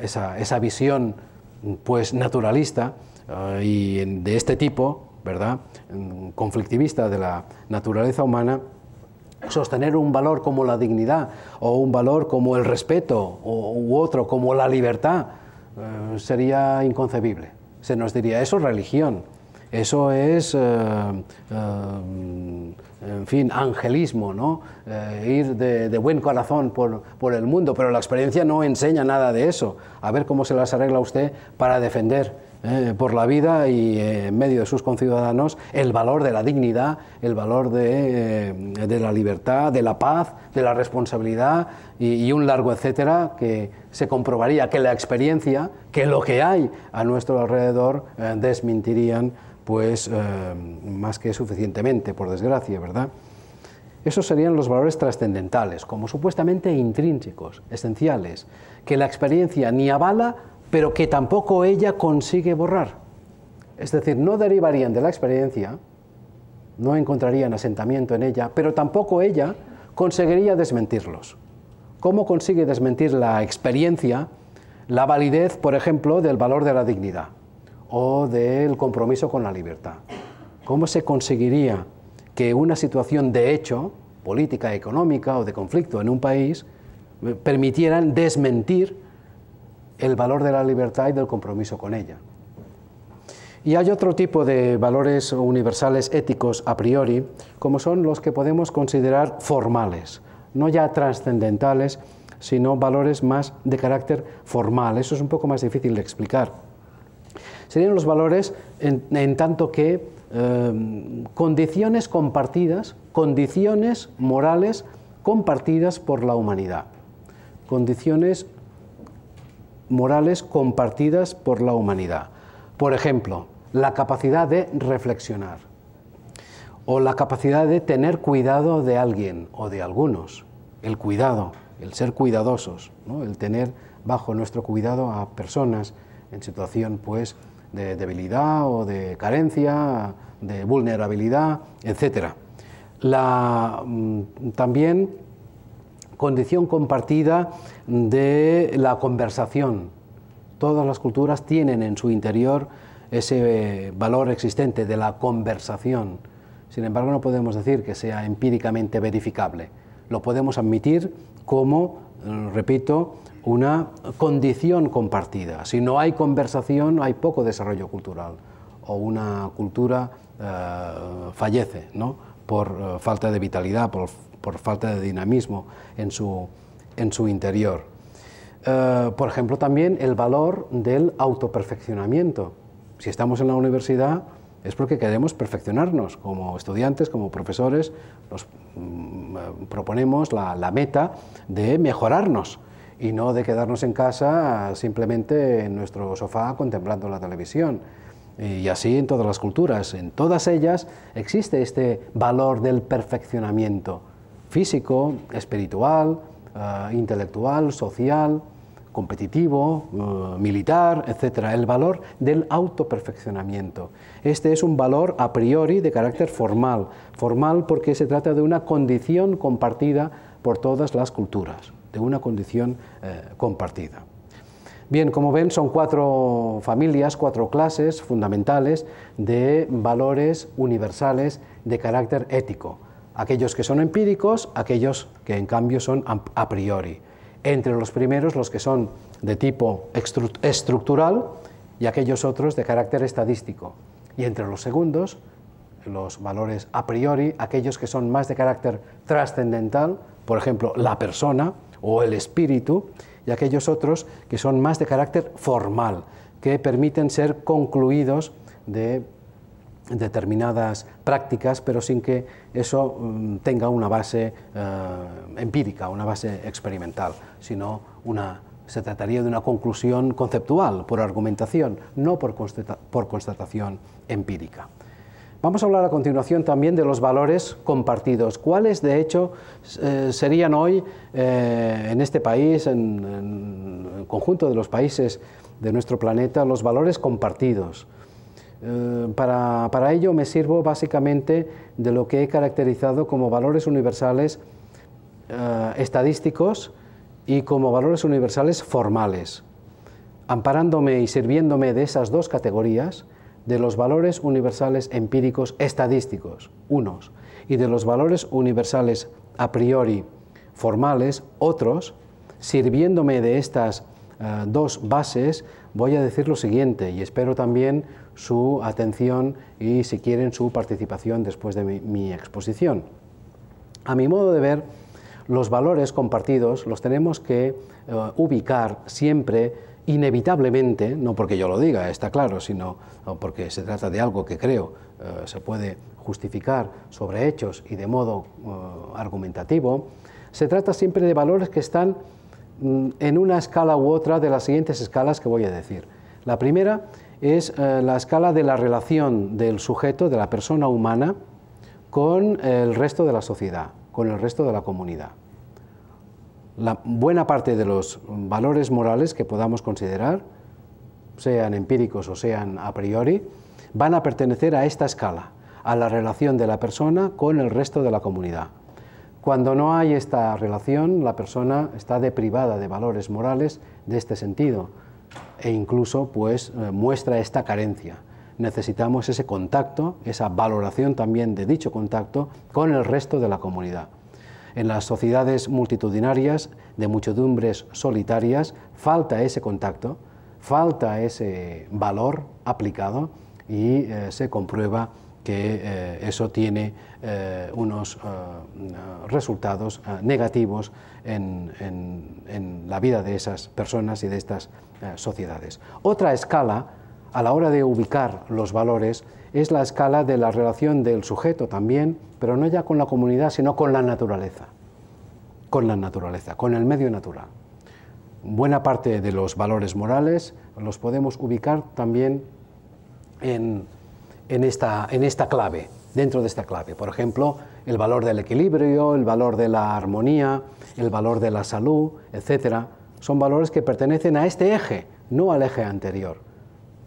esa, visión pues naturalista eh, y de este tipo, ¿verdad? conflictivista de la naturaleza humana, sostener un valor como la dignidad o un valor como el respeto o, u otro como la libertad eh, sería inconcebible. Se nos diría, eso es religión, eso es eh, en fin, angelismo, ¿no? Eh, ir de, buen corazón por, el mundo, pero la experiencia no enseña nada de eso. A ver cómo se las arregla usted para defender eh, por la vida y eh, en medio de sus conciudadanos el valor de la dignidad, el valor de, la libertad, de la paz, de la responsabilidad y, un largo etcétera que se comprobaría que la experiencia, que lo que hay a nuestro alrededor desmintirían pues eh, más que suficientemente, por desgracia, ¿verdad? Esos serían los valores trascendentales, como supuestamente intrínsecos, esenciales, que la experiencia ni avala, pero que tampoco ella consigue borrar. Es decir, no derivarían de la experiencia, no encontrarían asentamiento en ella, pero tampoco ella conseguiría desmentirlos. ¿Cómo consigue desmentir la experiencia la validez, por ejemplo, del valor de la dignidad? o del compromiso con la libertad. ¿Cómo se conseguiría que una situación de hecho, política, económica o de conflicto en un país, eh, permitieran desmentir el valor de la libertad y del compromiso con ella? Y hay otro tipo de valores universales éticos a priori, como son los que podemos considerar formales, no ya trascendentales, sino valores más de carácter formal. Eso es un poco más difícil de explicar Serían los valores en, tanto que eh, condiciones compartidas, condiciones morales compartidas por la humanidad. Condiciones morales compartidas por la humanidad. Por ejemplo, la capacidad de reflexionar o la capacidad de tener cuidado de alguien o de algunos. El cuidado, el ser cuidadosos, el tener bajo nuestro cuidado a personas en situación pues de debilidad o de carencia, de vulnerabilidad, etcétera. La, mm, también condición compartida de la conversación. Todas las culturas tienen en su interior ese valor existente de la conversación. Sin embargo, no podemos decir que sea empíricamente verificable. Lo podemos admitir como, eh, repito, una condición compartida. Si no hay conversación, hay poco desarrollo cultural o una cultura eh, fallece por eh, falta de vitalidad, por, falta de dinamismo en su, interior. Eh, por ejemplo, también el valor del autoperfeccionamiento. Si estamos en la universidad, es porque queremos perfeccionarnos como estudiantes, como profesores, nos mm, proponemos la, meta de mejorarnos y no de quedarnos en casa simplemente en nuestro sofá contemplando la televisión. Y así en todas las culturas, en todas ellas existe este valor del perfeccionamiento físico, espiritual, eh, intelectual, social, competitivo, eh, militar, etc. El valor del autoperfeccionamiento. Este es un valor a priori de carácter formal, formal porque se trata de una condición compartida por todas las culturas una condición eh, compartida. Bien, como ven, son cuatro familias, cuatro clases fundamentales de valores universales de carácter ético. Aquellos que son empíricos, aquellos que en cambio son a priori. Entre los primeros, los que son de tipo estructural y aquellos otros de carácter estadístico. Y entre los segundos, los valores a priori, aquellos que son más de carácter trascendental, por ejemplo, la persona, o el espíritu, y aquellos otros que son más de carácter formal, que permiten ser concluidos de determinadas prácticas, pero sin que eso mm, tenga una base eh, empírica, una base experimental, sino una, se trataría de una conclusión conceptual, por argumentación, no por constatación empírica. Vamos a hablar a continuación también de los valores compartidos. ¿Cuáles, de hecho, eh, serían hoy eh, en este país, en, el conjunto de los países de nuestro planeta, los valores compartidos? Eh, para ello me sirvo básicamente de lo que he caracterizado como valores universales estadísticos y como valores universales formales. Amparándome y sirviéndome de esas dos categorías, de los valores universales empíricos estadísticos, unos, y de los valores universales a priori formales, otros, sirviéndome de estas eh, dos bases, voy a decir lo siguiente y espero también su atención y, si quieren, su participación después de mi, exposición. A mi modo de ver, los valores compartidos los tenemos que eh, ubicar siempre inevitablemente, no porque yo lo diga, está claro, sino porque se trata de algo que creo eh, se puede justificar sobre hechos y de modo eh, argumentativo, se trata siempre de valores que están mm, en una escala u otra de las siguientes escalas que voy a decir. La primera es eh, la escala de la relación del sujeto, de la persona humana, con el resto de la sociedad, con el resto de la comunidad la buena parte de los valores morales que podamos considerar, sean empíricos o sean a priori, van a pertenecer a esta escala, a la relación de la persona con el resto de la comunidad. Cuando no hay esta relación, la persona está deprivada de valores morales de este sentido e incluso pues eh, muestra esta carencia. Necesitamos ese contacto, esa valoración también de dicho contacto con el resto de la comunidad. En las sociedades multitudinarias, de muchedumbres solitarias, falta ese contacto, falta ese valor aplicado y eh, se comprueba que eh, eso tiene eh, unos resultados negativos en, la vida de esas personas y de estas sociedades. Otra escala a la hora de ubicar los valores es la escala de la relación del sujeto también, pero no ya con la comunidad, sino con la naturaleza, con la naturaleza, con el medio natural. Buena parte de los valores morales los podemos ubicar también en, esta, clave, dentro de esta clave. Por ejemplo, el valor del equilibrio, el valor de la armonía, el valor de la salud, etc. son valores que pertenecen a este eje, no al eje anterior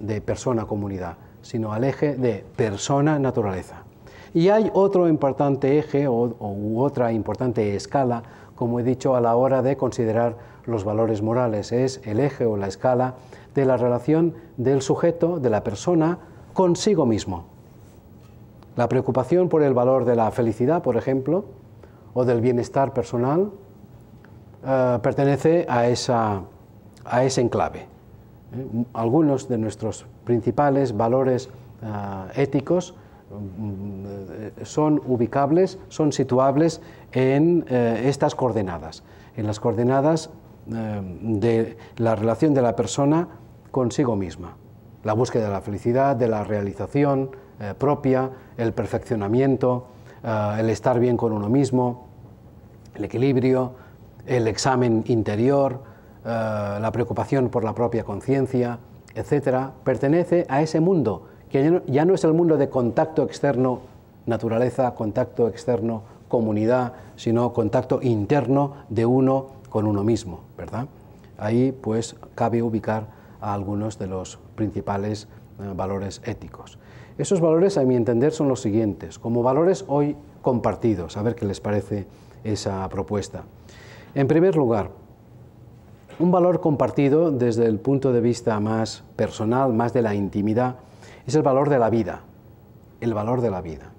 de persona-comunidad sino al eje de persona-naturaleza. Y hay otro importante eje o, u otra importante escala, como he dicho, a la hora de considerar los valores morales. Es el eje o la escala de la relación del sujeto, de la persona, consigo mismo. La preocupación por el valor de la felicidad, por ejemplo, o del bienestar personal, eh, pertenece a, esa, a ese enclave. Algunos de nuestros principales valores ah, éticos mm, eh, son ubicables, son situables en eh, estas coordenadas, en las coordenadas eh, de la relación de la persona consigo misma, la búsqueda de la felicidad, de la realización propia, el perfeccionamiento, ah, el estar bien con uno mismo, el equilibrio, el examen interior, eh, la preocupación por la propia conciencia, etcétera, pertenece a ese mundo, que ya no es el mundo de contacto externo, naturaleza, contacto externo, comunidad, sino contacto interno de uno con uno mismo, ¿verdad? Ahí pues cabe ubicar a algunos de los principales eh, valores éticos. Esos valores, a mi entender, son los siguientes, como valores hoy compartidos, a ver qué les parece esa propuesta. En primer lugar, un valor compartido desde el punto de vista más personal, más de la intimidad, es el valor de la vida. El valor de la vida.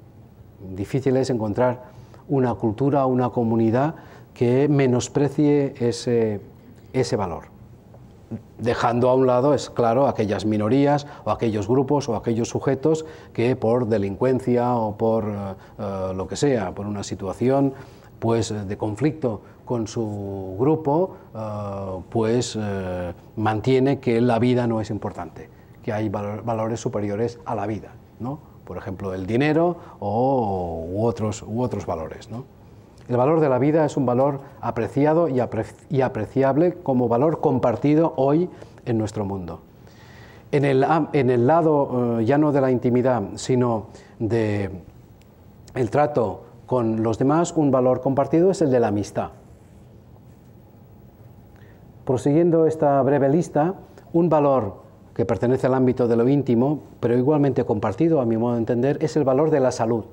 Difícil es encontrar una cultura, una comunidad que menosprecie ese, valor. Dejando a un lado, es claro, aquellas minorías o aquellos grupos o aquellos sujetos que por delincuencia o por eh, eh, lo que sea, por una situación pues, de conflicto con su grupo, eh, pues eh, mantiene que la vida no es importante, que hay valores superiores a la vida, por ejemplo, el dinero o, u, otros, u otros valores. El valor de la vida es un valor apreciado y, apreciable como valor compartido hoy en nuestro mundo. En el, lado eh, ya no de la intimidad, sino de trato con los demás, un valor compartido es el de la amistad. Prosiguiendo esta breve lista, un valor que pertenece al ámbito de lo íntimo, pero igualmente compartido, a mi modo de entender, es el valor de la salud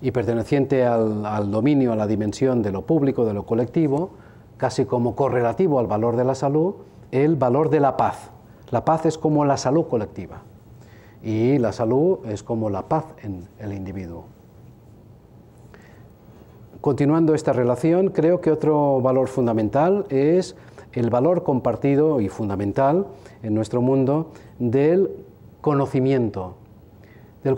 y perteneciente al, dominio, a la dimensión de lo público, de lo colectivo, casi como correlativo al valor de la salud, el valor de la paz. La paz es como la salud colectiva y la salud es como la paz en el individuo continuando esta relación, creo que otro valor fundamental es el valor compartido y fundamental en nuestro mundo del conocimiento. Del,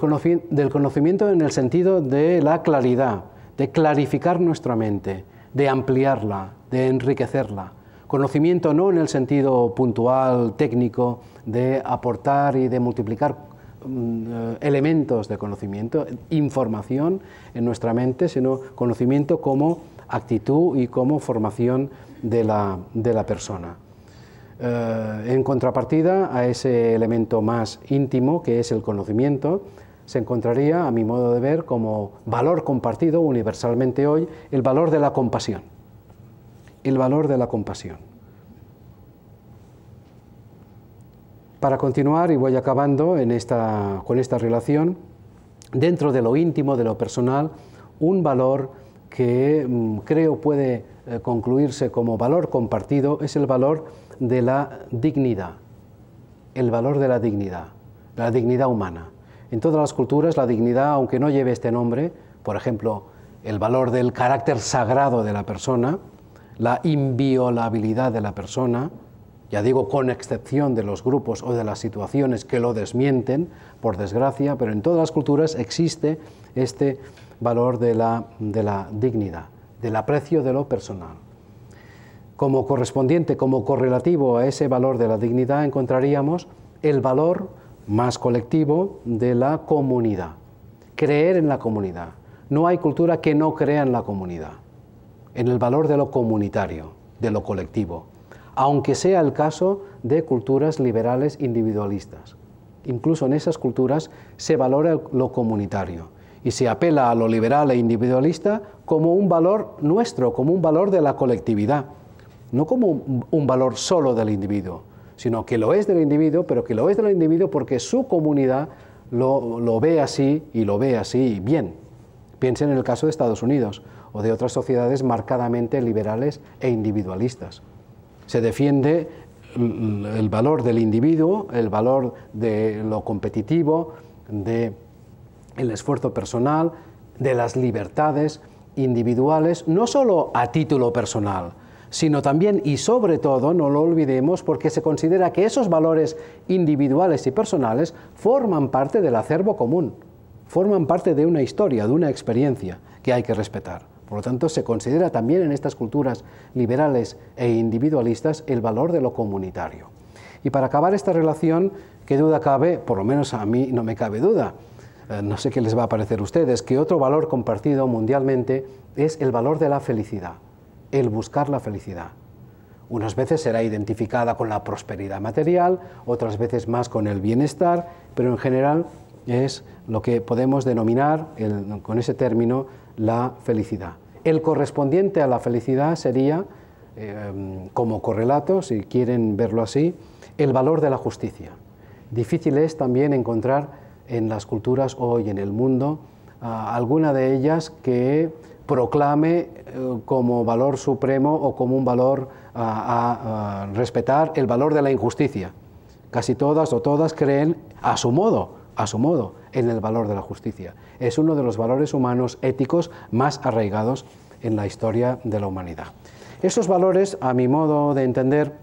conocimiento en el sentido de la claridad, de clarificar nuestra mente, de ampliarla, de enriquecerla. Conocimiento no en el sentido puntual, técnico, de aportar y de multiplicar Mm, eh, elementos de conocimiento, información en nuestra mente, sino conocimiento como actitud y como formación de la, persona. Eh, en contrapartida a ese elemento más íntimo, que es el conocimiento, se encontraría, a mi modo de ver, como valor compartido universalmente hoy, el valor de la compasión. El valor de la compasión. Para continuar, y voy acabando con esta relación, dentro de lo íntimo, de lo personal, un valor que mm, creo puede eh, concluirse como valor compartido es el valor de la dignidad, el valor de la dignidad, la dignidad humana. En todas las culturas la dignidad, aunque no lleve este nombre, por ejemplo, el valor del carácter sagrado de la persona, la inviolabilidad de la persona, ya digo con excepción de los grupos o de las situaciones que lo desmienten, por desgracia, pero en todas las culturas existe este valor de la, de la dignidad, del aprecio de lo personal. Como correspondiente, como correlativo a ese valor de la dignidad, encontraríamos el valor más colectivo de la comunidad, creer en la comunidad. No hay cultura que no crea en la comunidad, en el valor de lo comunitario, de lo colectivo aunque sea el caso de culturas liberales individualistas. Incluso en esas culturas se valora lo comunitario y se apela a lo liberal e individualista como un valor nuestro, como un valor de la colectividad, no como un valor solo del individuo, sino que lo es del individuo, pero que lo es del individuo porque su comunidad lo, ve así y lo ve así bien. Piensen en el caso de Estados Unidos o de otras sociedades marcadamente liberales e individualistas se defiende el valor del individuo, el valor de lo competitivo, de el esfuerzo personal, de las libertades individuales, no solo a título personal, sino también y sobre todo, no lo olvidemos, porque se considera que esos valores individuales y personales forman parte del acervo común, forman parte de una historia, de una experiencia que hay que respetar. Por lo tanto, se considera también en estas culturas liberales e individualistas el valor de lo comunitario. Y para acabar esta relación, qué duda cabe, por lo menos a mí no me cabe duda, eh, no sé qué les va a parecer a ustedes, que otro valor compartido mundialmente es el valor de la felicidad, el buscar la felicidad. Unas veces será identificada con la prosperidad material, otras veces más con el bienestar, pero en general es lo que podemos denominar con ese término la felicidad. El correspondiente a la felicidad sería, eh, como correlato, si quieren verlo así, el valor de la justicia. Difícil es también encontrar en las culturas hoy en el mundo alguna de ellas que proclame eh, como valor supremo o como un valor a, respetar el valor de la injusticia. Casi todas o todas creen a su modo, a su modo, en el valor de la justicia es uno de los valores humanos éticos más arraigados en la historia de la humanidad. Esos valores, a mi modo de entender,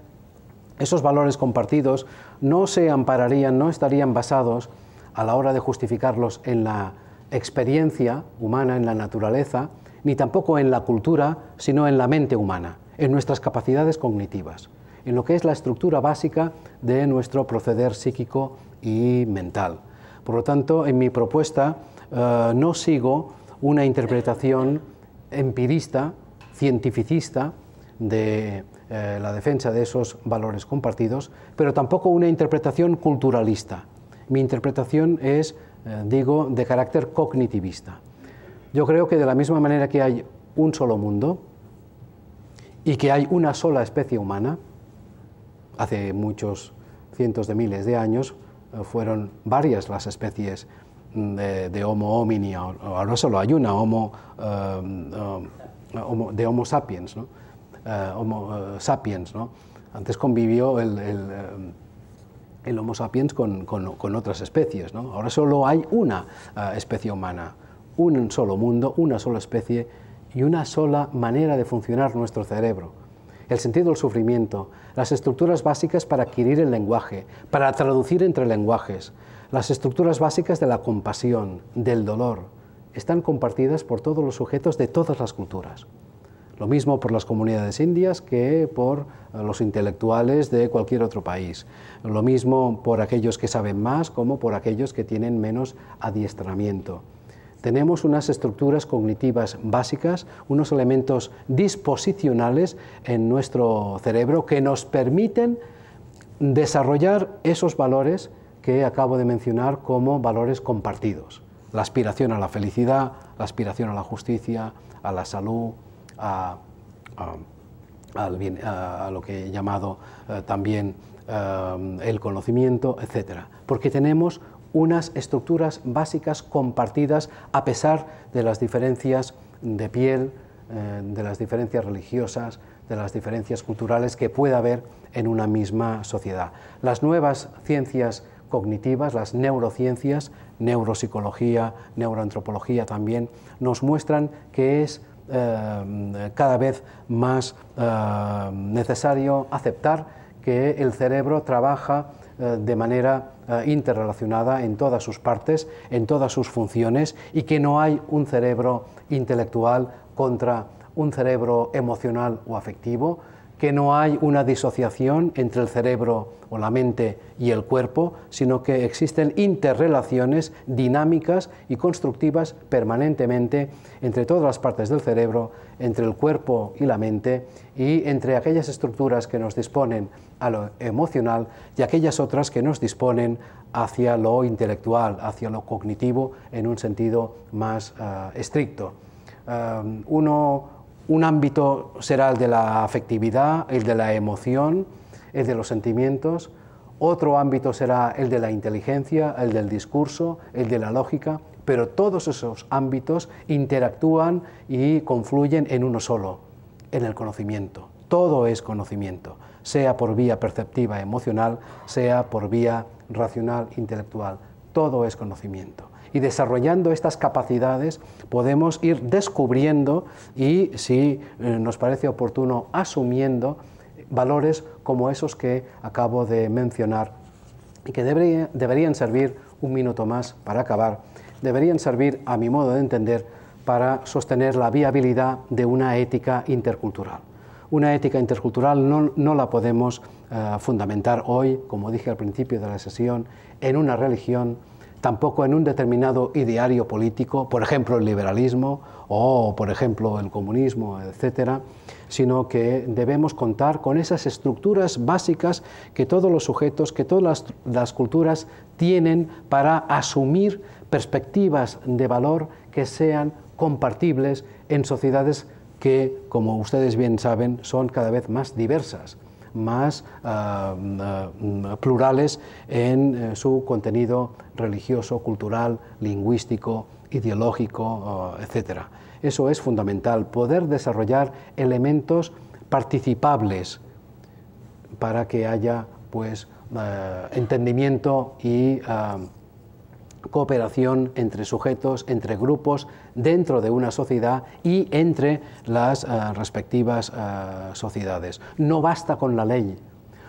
esos valores compartidos no se ampararían, no estarían basados a la hora de justificarlos en la experiencia humana, en la naturaleza, ni tampoco en la cultura, sino en la mente humana, en nuestras capacidades cognitivas, en lo que es la estructura básica de nuestro proceder psíquico y mental. Por lo tanto, en mi propuesta, eh, no sigo una interpretación empirista, cientificista de eh, la defensa de esos valores compartidos, pero tampoco una interpretación culturalista. Mi interpretación es, eh, digo, de carácter cognitivista. Yo creo que de la misma manera que hay un solo mundo y que hay una sola especie humana, hace muchos cientos de miles de años fueron varias las especies de, Homo homini, ahora solo hay una, Homo, eh, um, eh, de Homo sapiens, eh, sapiens, Antes convivió el, el, Homo sapiens con, con, otras especies, Ahora solo hay una especie humana, un solo mundo, una sola especie y una sola manera de funcionar nuestro cerebro el sentido del sufrimiento, las estructuras básicas para adquirir el lenguaje, para traducir entre lenguajes, las estructuras básicas de la compasión, del dolor, están compartidas por todos los sujetos de todas las culturas. Lo mismo por las comunidades indias que por eh, los intelectuales de cualquier otro país. Lo mismo por aquellos que saben más como por aquellos que tienen menos adiestramiento. Tenemos unas estructuras cognitivas básicas, unos elementos disposicionales en nuestro cerebro que nos permiten desarrollar esos valores que acabo de mencionar como valores compartidos. La aspiración a la felicidad, la aspiración a la justicia, a la salud, a, lo que he llamado eh, también eh, el conocimiento, etc. Porque tenemos unas estructuras básicas compartidas a pesar de las diferencias de piel, eh, de las diferencias religiosas, de las diferencias culturales que pueda haber en una misma sociedad. Las nuevas ciencias cognitivas, las neurociencias, neuropsicología, neuroantropología también, nos muestran que es eh, cada vez más eh, necesario aceptar que el cerebro trabaja eh, de manera interrelacionada en todas sus partes, en todas sus funciones y que no hay un cerebro intelectual contra un cerebro emocional o afectivo, que no hay una disociación entre el cerebro o la mente y el cuerpo, sino que existen interrelaciones dinámicas y constructivas permanentemente entre todas las partes del cerebro, entre el cuerpo y la mente y entre aquellas estructuras que nos disponen a lo emocional y aquellas otras que nos disponen hacia lo intelectual, hacia lo cognitivo en un sentido más eh, estricto. Eh, un ámbito será el de la afectividad, el de la emoción, el de los sentimientos, otro ámbito será el de la inteligencia, el del discurso, el de la lógica, pero todos esos ámbitos interactúan y confluyen en uno solo, en el conocimiento. Todo es conocimiento, sea por vía perceptiva emocional, sea por vía racional intelectual. Todo es conocimiento. Y desarrollando estas capacidades podemos ir descubriendo y, si eh, nos parece oportuno, asumiendo valores como esos que acabo de mencionar y que deberían servir un minuto más para acabar, deberían servir, a mi modo de entender, para sostener la viabilidad de una ética intercultural. Una ética intercultural no, la podemos eh, fundamentar hoy, como dije al principio de la sesión, en una religión, tampoco en un determinado ideario político, por ejemplo el liberalismo o por ejemplo el comunismo, etcétera, sino que debemos contar con esas estructuras básicas que todos los sujetos, que todas las, culturas tienen para asumir perspectivas de valor que sean compartibles en sociedades que, como ustedes bien saben, son cada vez más diversas más ah, ah, plurales en eh, su contenido religioso, cultural, lingüístico, ideológico, ah, etc. Eso es fundamental, poder desarrollar elementos participables para que haya pues, eh, entendimiento y eh, cooperación entre sujetos, entre grupos, dentro de una sociedad y entre las eh, respectivas sociedades. No basta con la ley,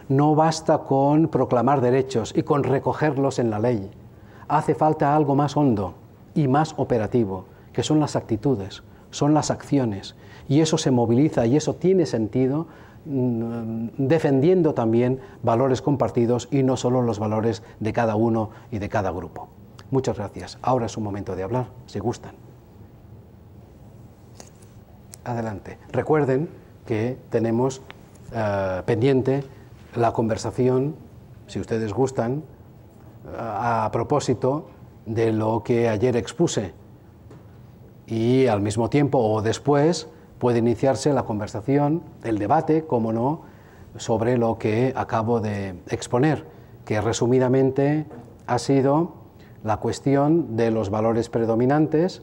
no basta con proclamar derechos y con recogerlos en la ley. Hace falta algo más hondo y más operativo que son las actitudes, son las acciones, y eso se moviliza y eso tiene sentido mm, defendiendo también valores compartidos y no solo los valores de cada uno y de cada grupo. Muchas gracias. Ahora es un momento de hablar, si gustan. Adelante. Recuerden que tenemos eh, pendiente la conversación, si ustedes gustan, eh, a propósito de lo que ayer expuse y al mismo tiempo o después puede iniciarse la conversación, el debate, como no, sobre lo que acabo de exponer, que resumidamente ha sido la cuestión de los valores predominantes,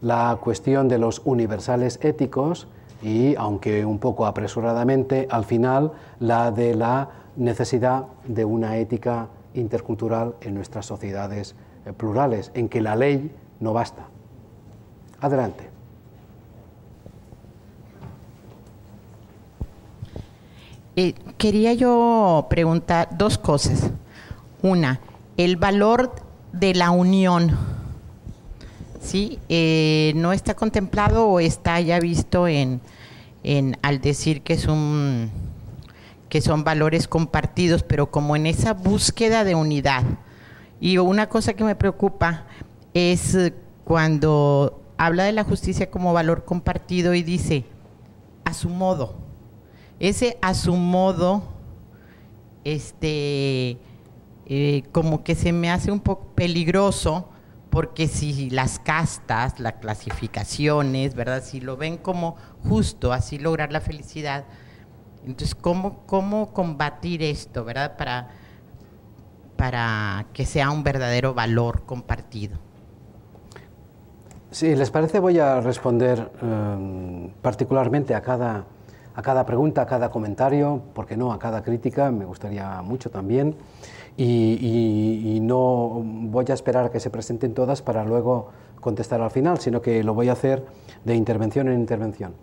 la cuestión de los universales éticos y, aunque un poco apresuradamente, al final la de la necesidad de una ética intercultural en nuestras sociedades eh, plurales, en que la ley no basta. Adelante. Eh, quería yo preguntar dos cosas. Una, el valor de la unión. ¿Sí? Eh, ¿No está contemplado o está ya visto en, al decir que es un que son valores compartidos, pero como en esa búsqueda de unidad. Y una cosa que me preocupa es cuando habla de la justicia como valor compartido y dice, a su modo. Ese a su modo, este, eh, como que se me hace un poco peligroso, porque si las castas, las clasificaciones, ¿verdad? Si lo ven como justo, así lograr la felicidad. Entonces, ¿cómo, cómo combatir esto, ¿verdad? Para, para que sea un verdadero valor compartido. Si les parece, voy a responder em, particularmente a cada, a cada pregunta, a cada comentario, porque no a cada crítica, me gustaría mucho también. Y, y, no voy a esperar a que se presenten todas para luego contestar al final, sino que lo voy a hacer de intervención en intervención.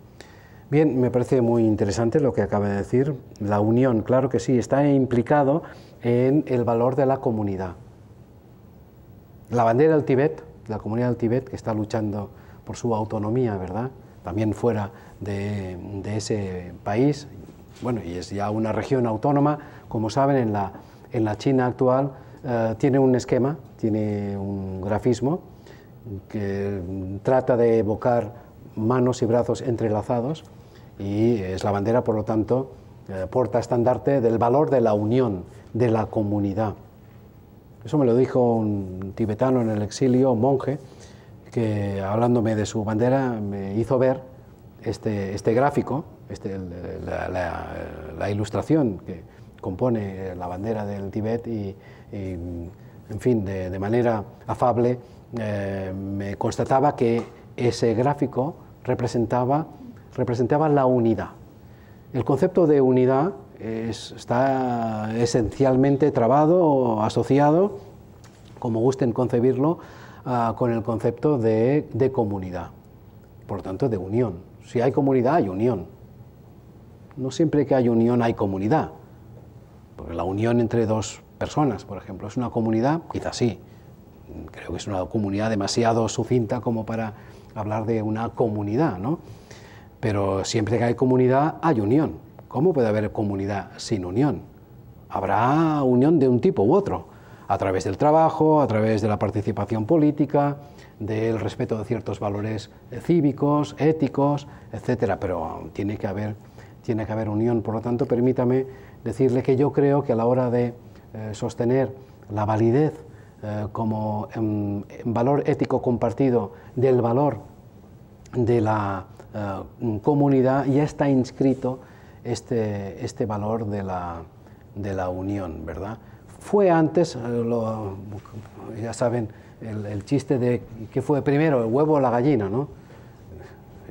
Bien, me parece muy interesante lo que acaba de decir. La unión, claro que sí, está implicado en el valor de la comunidad. La bandera del Tíbet la comunidad del Tíbet que está luchando por su autonomía, ¿verdad? También fuera de, ese país, bueno, y es ya una región autónoma, como saben, en la, China actual eh, tiene un esquema, tiene un grafismo que trata de evocar manos y brazos entrelazados y es la bandera, por lo tanto, eh, porta estandarte del valor de la unión, de la comunidad. Eso me lo dijo un tibetano en el exilio, monje, que hablándome de su bandera me hizo ver este, este gráfico, este, la, ilustración que compone la bandera del Tíbet y, en fin, de, manera afable, eh, me constataba que ese gráfico representaba, representaba la unidad. El concepto de unidad es, está esencialmente trabado o asociado, como gusten concebirlo, ah, con el concepto de, comunidad, por tanto de unión. Si hay comunidad, hay unión. No siempre que hay unión hay comunidad, porque la unión entre dos personas, por ejemplo, es una comunidad, quizás sí, creo que es una comunidad demasiado sucinta como para hablar de una comunidad, ¿no? Pero siempre que hay comunidad hay unión. ¿Cómo puede haber comunidad sin unión? Habrá unión de un tipo u otro, a través del trabajo, a través de la participación política, del respeto de ciertos valores cívicos, éticos, etcétera, pero tiene que haber tiene que haber unión, por lo tanto, permítame decirle que yo creo que a la hora de eh, sostener la validez eh, como em, em, valor ético compartido del valor de la eh, comunidad ya está inscrito este, este valor de la, de la unión, ¿verdad? Fue antes, eh, ya saben, el, chiste de qué fue primero, el huevo o la gallina, ¿no?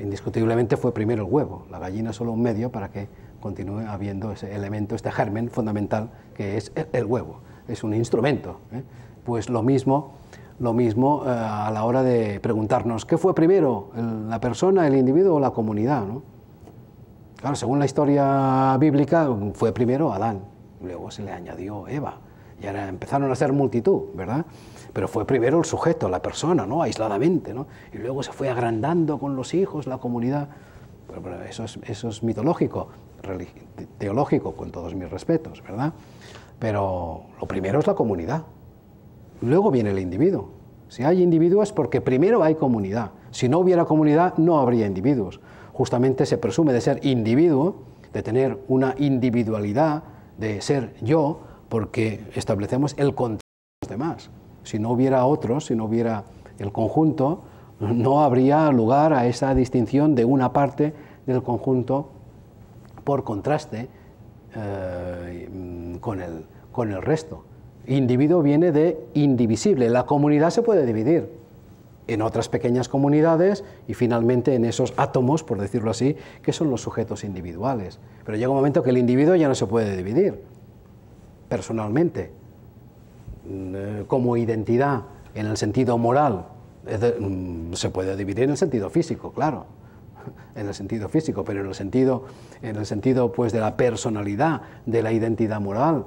Indiscutiblemente fue primero el huevo, la gallina solo un medio para que continúe habiendo ese elemento, este germen fundamental que es el, huevo, es un instrumento. ¿eh? Pues lo mismo, lo mismo eh, a la hora de preguntarnos qué fue primero, la persona, el individuo o la comunidad, ¿no? Claro, según la historia bíblica, fue primero Adán, luego se le añadió Eva, y ahora empezaron a ser multitud, ¿verdad? Pero fue primero el sujeto, la persona, ¿no? Aisladamente, ¿no? Y luego se fue agrandando con los hijos, la comunidad. eso, es, mitológico, teológico, con todos mis respetos, ¿verdad? Pero lo primero es la comunidad, luego viene el individuo. Si hay individuos es porque primero hay comunidad. Si no hubiera comunidad, no habría individuos justamente se presume de ser individuo, de tener una individualidad, de ser yo, porque establecemos el contraste de los demás. Si no hubiera otros, si no hubiera el conjunto, no habría lugar a esa distinción de una parte del conjunto por contraste eh, con, el, con el resto. Individuo viene de indivisible, la comunidad se puede dividir, en otras pequeñas comunidades y finalmente en esos átomos, por decirlo así, que son los sujetos individuales. Pero llega un momento que el individuo ya no se puede dividir personalmente, mm, eh, como identidad en el sentido moral. Mm, se puede dividir en el sentido físico, claro, en el sentido físico, pero en el sentido, en el sentido pues, de la personalidad, de la identidad moral,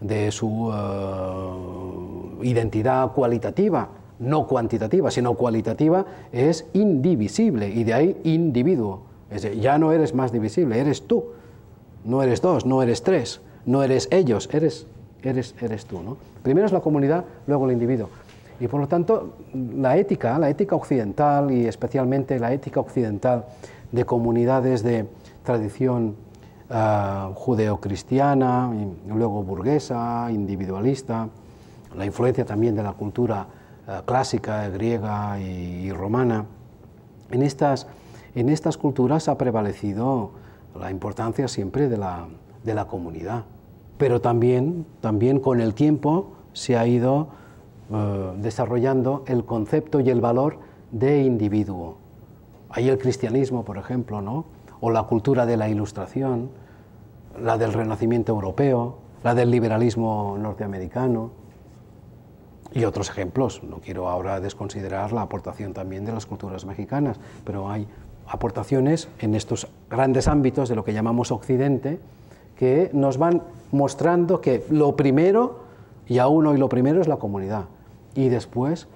de su eh, identidad cualitativa no cuantitativa, sino cualitativa, es indivisible y de ahí individuo. Es decir, ya no eres más divisible, eres tú. No eres dos, no eres tres, no eres ellos, eres, eres, eres tú. ¿no? Primero es la comunidad, luego el individuo. Y por lo tanto, la ética, la ética occidental y especialmente la ética occidental de comunidades de tradición ah, judeocristiana, y luego burguesa, individualista, la influencia también de la cultura eh, clásica, griega y, romana, en estas, culturas ha prevalecido la importancia siempre de la, comunidad, pero también, también con el tiempo se ha ido eh, desarrollando el concepto y el valor de individuo. Hay el cristianismo, por ejemplo, ¿no? o la cultura de la ilustración, la del renacimiento europeo, la del liberalismo norteamericano, y otros ejemplos, no quiero ahora desconsiderar la aportación también de las culturas mexicanas, pero hay aportaciones en estos grandes ámbitos de lo que llamamos Occidente que nos van mostrando que lo primero, y aún hoy lo primero, es la comunidad y después,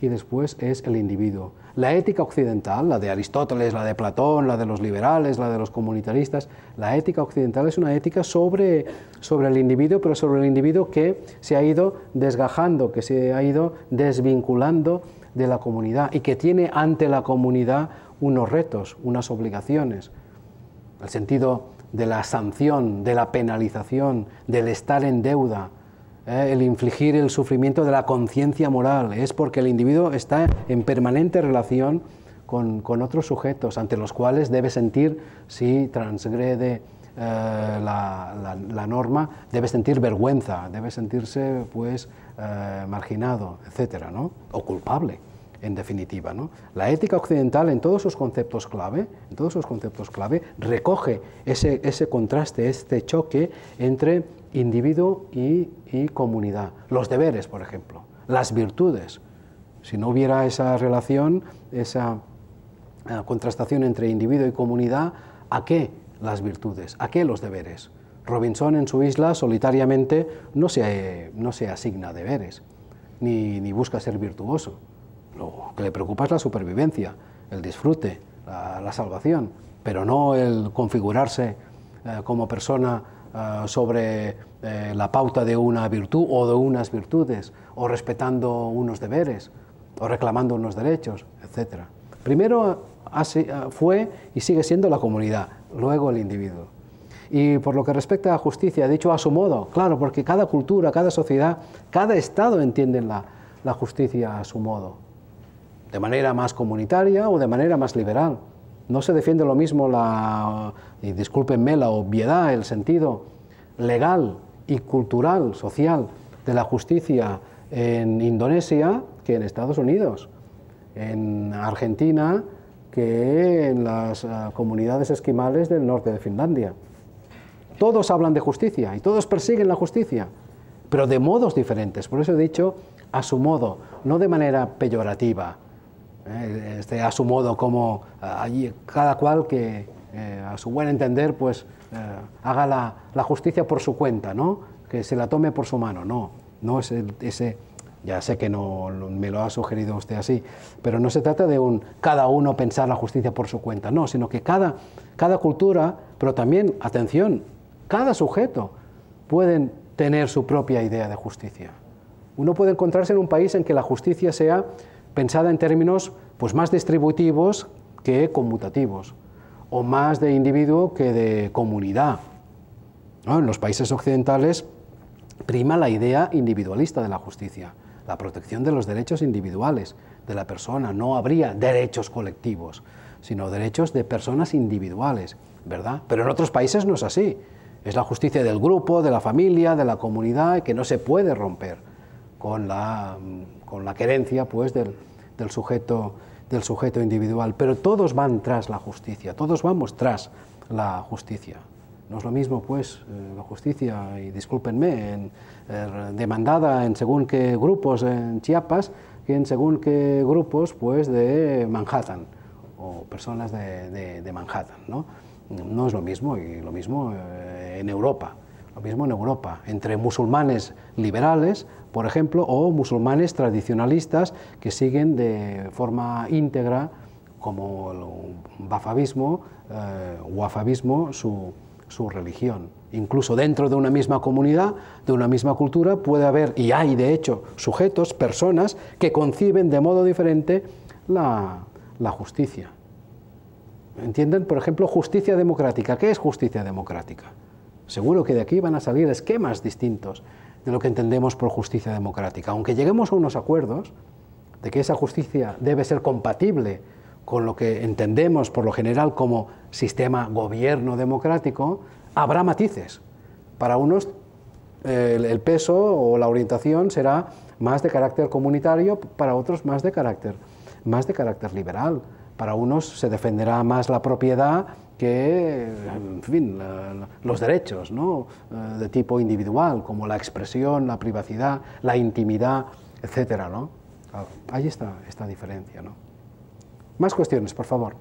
y después es el individuo. La ética occidental, la de Aristóteles, la de Platón, la de los liberales, la de los comunitaristas, la ética occidental es una ética sobre, sobre el individuo, pero sobre el individuo que se ha ido desgajando, que se ha ido desvinculando de la comunidad y que tiene ante la comunidad unos retos, unas obligaciones. El sentido de la sanción, de la penalización, del estar en deuda, ¿eh? el infligir el sufrimiento de la conciencia moral, es porque el individuo está en permanente relación con, otros sujetos ante los cuales debe sentir si transgrede. Eh, la, norma debe sentir vergüenza, debe sentirse pues eh, marginado, etcétera, o culpable en definitiva. La ética occidental en todos sus conceptos clave, todos sus conceptos clave, recoge ese, ese contraste, este choque entre individuo y, comunidad. Los deberes, por ejemplo, las virtudes. Si no hubiera esa relación, esa eh, contrastación entre individuo y comunidad, ¿a qué las virtudes? ¿A qué los deberes? Robinson en su isla solitariamente no se, no se asigna deberes, ni, busca ser virtuoso. Lo que le preocupa es la supervivencia, el disfrute, la, salvación, pero no el configurarse eh, como persona Ah, sobre eh, la pauta de una virtud o de unas virtudes, o respetando unos deberes, o reclamando unos derechos, etc. Primero ah, fue y sigue siendo la comunidad, luego el individuo. Y por lo que respecta a justicia, dicho a su modo, claro, porque cada cultura, cada sociedad, cada Estado entiende la justicia a su modo, de manera más comunitaria o de manera más liberal no se defiende lo mismo la, y discúlpenme la obviedad, el sentido legal y cultural, social de la justicia en Indonesia que en Estados Unidos, en Argentina que en las eh, comunidades esquimales del norte de Finlandia. Todos hablan de justicia y todos persiguen la justicia, pero de modos diferentes. Por eso he dicho a su modo, no de manera peyorativa, eh, este, a su modo, como eh, allí cada cual que eh, a su buen entender pues haga la, justicia por su cuenta, ¿no? que se la tome por su mano. No, no es ese, ya sé que no me lo ha sugerido usted así, pero no se trata de un cada uno pensar la justicia por su cuenta, no, sino que cada, cada cultura, pero también, atención, cada sujeto pueden tener su propia idea de justicia. Uno puede encontrarse en un país en que la justicia sea pensada en términos pues, más distributivos que conmutativos, o más de individuo que de comunidad. En los países occidentales prima la idea individualista de la justicia, la protección de los derechos individuales de la persona. No habría derechos colectivos, sino derechos de personas individuales, ¿verdad? Pero en otros países no es así. Es la justicia del grupo, de la familia, de la comunidad, que no se puede romper con la mm, con la querencia pues, del, sujeto, del sujeto individual. Pero todos van tras la justicia, todos vamos tras la justicia. No es lo mismo, pues, eh, la justicia, y discúlpenme, en, er, demandada en según qué grupos en Chiapas que en según qué grupos, pues, de Manhattan o personas de, Manhattan, ¿no? es lo mismo, y lo mismo eh, en Europa. Lo mismo en Europa, entre musulmanes liberales, por ejemplo, o musulmanes tradicionalistas que siguen de forma íntegra, como el bafabismo o eh, afavismo su, religión. Incluso dentro de una misma comunidad, de una misma cultura, puede haber, y hay de hecho, sujetos, personas que conciben de modo diferente la, la justicia. ¿Entienden? Por ejemplo, justicia democrática. ¿Qué es justicia democrática? Seguro que de aquí van a salir esquemas distintos de lo que entendemos por justicia democrática. Aunque lleguemos a unos acuerdos de que esa justicia debe ser compatible con lo que entendemos por lo general como sistema gobierno democrático, habrá matices. Para unos el peso o la orientación será más de carácter comunitario, para otros más de carácter, más de carácter liberal. Para unos se defenderá más la propiedad que, fin, los derechos ¿no? Eh, de tipo individual, como la expresión, la privacidad, la intimidad, etc. ¿no? Ah, ahí está esta diferencia. ¿no? Más cuestiones, por favor.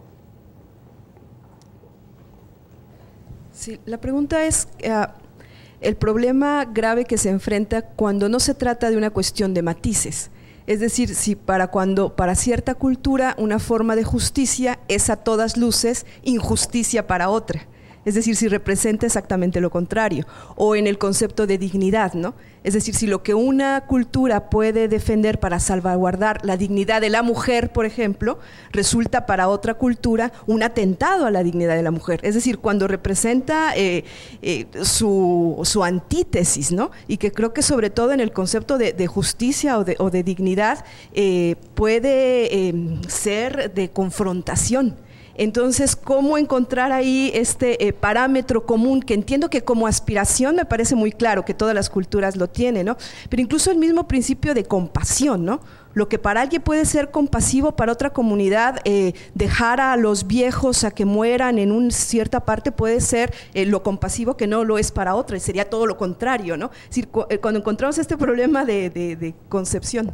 la pregunta es eh, el problema grave que se enfrenta cuando no se trata de una cuestión de matices, es decir, si para cuando, para cierta cultura, una forma de justicia es a todas luces injusticia para otra es decir, si representa exactamente lo contrario, o en el concepto de dignidad, ¿no? Es decir, si lo que una cultura puede defender para salvaguardar la dignidad de la mujer, por ejemplo, resulta para otra cultura un atentado a la dignidad de la mujer. Es decir, cuando representa eh, eh, su, su, antítesis, ¿no? Y que creo que sobre todo en el concepto de, justicia o de, dignidad eh, puede em, ser de confrontación. Entonces, ¿cómo encontrar ahí este eh, parámetro común que entiendo que como aspiración me parece muy claro que todas las culturas lo tienen, ¿no? Pero incluso el mismo principio de compasión, ¿no? Lo que para alguien puede ser compasivo para otra comunidad, eh, dejar a los viejos a que mueran en una cierta parte puede ser eh, lo compasivo que no lo es para otra, sería todo lo contrario, ¿no? cuando encontramos este problema de, concepción.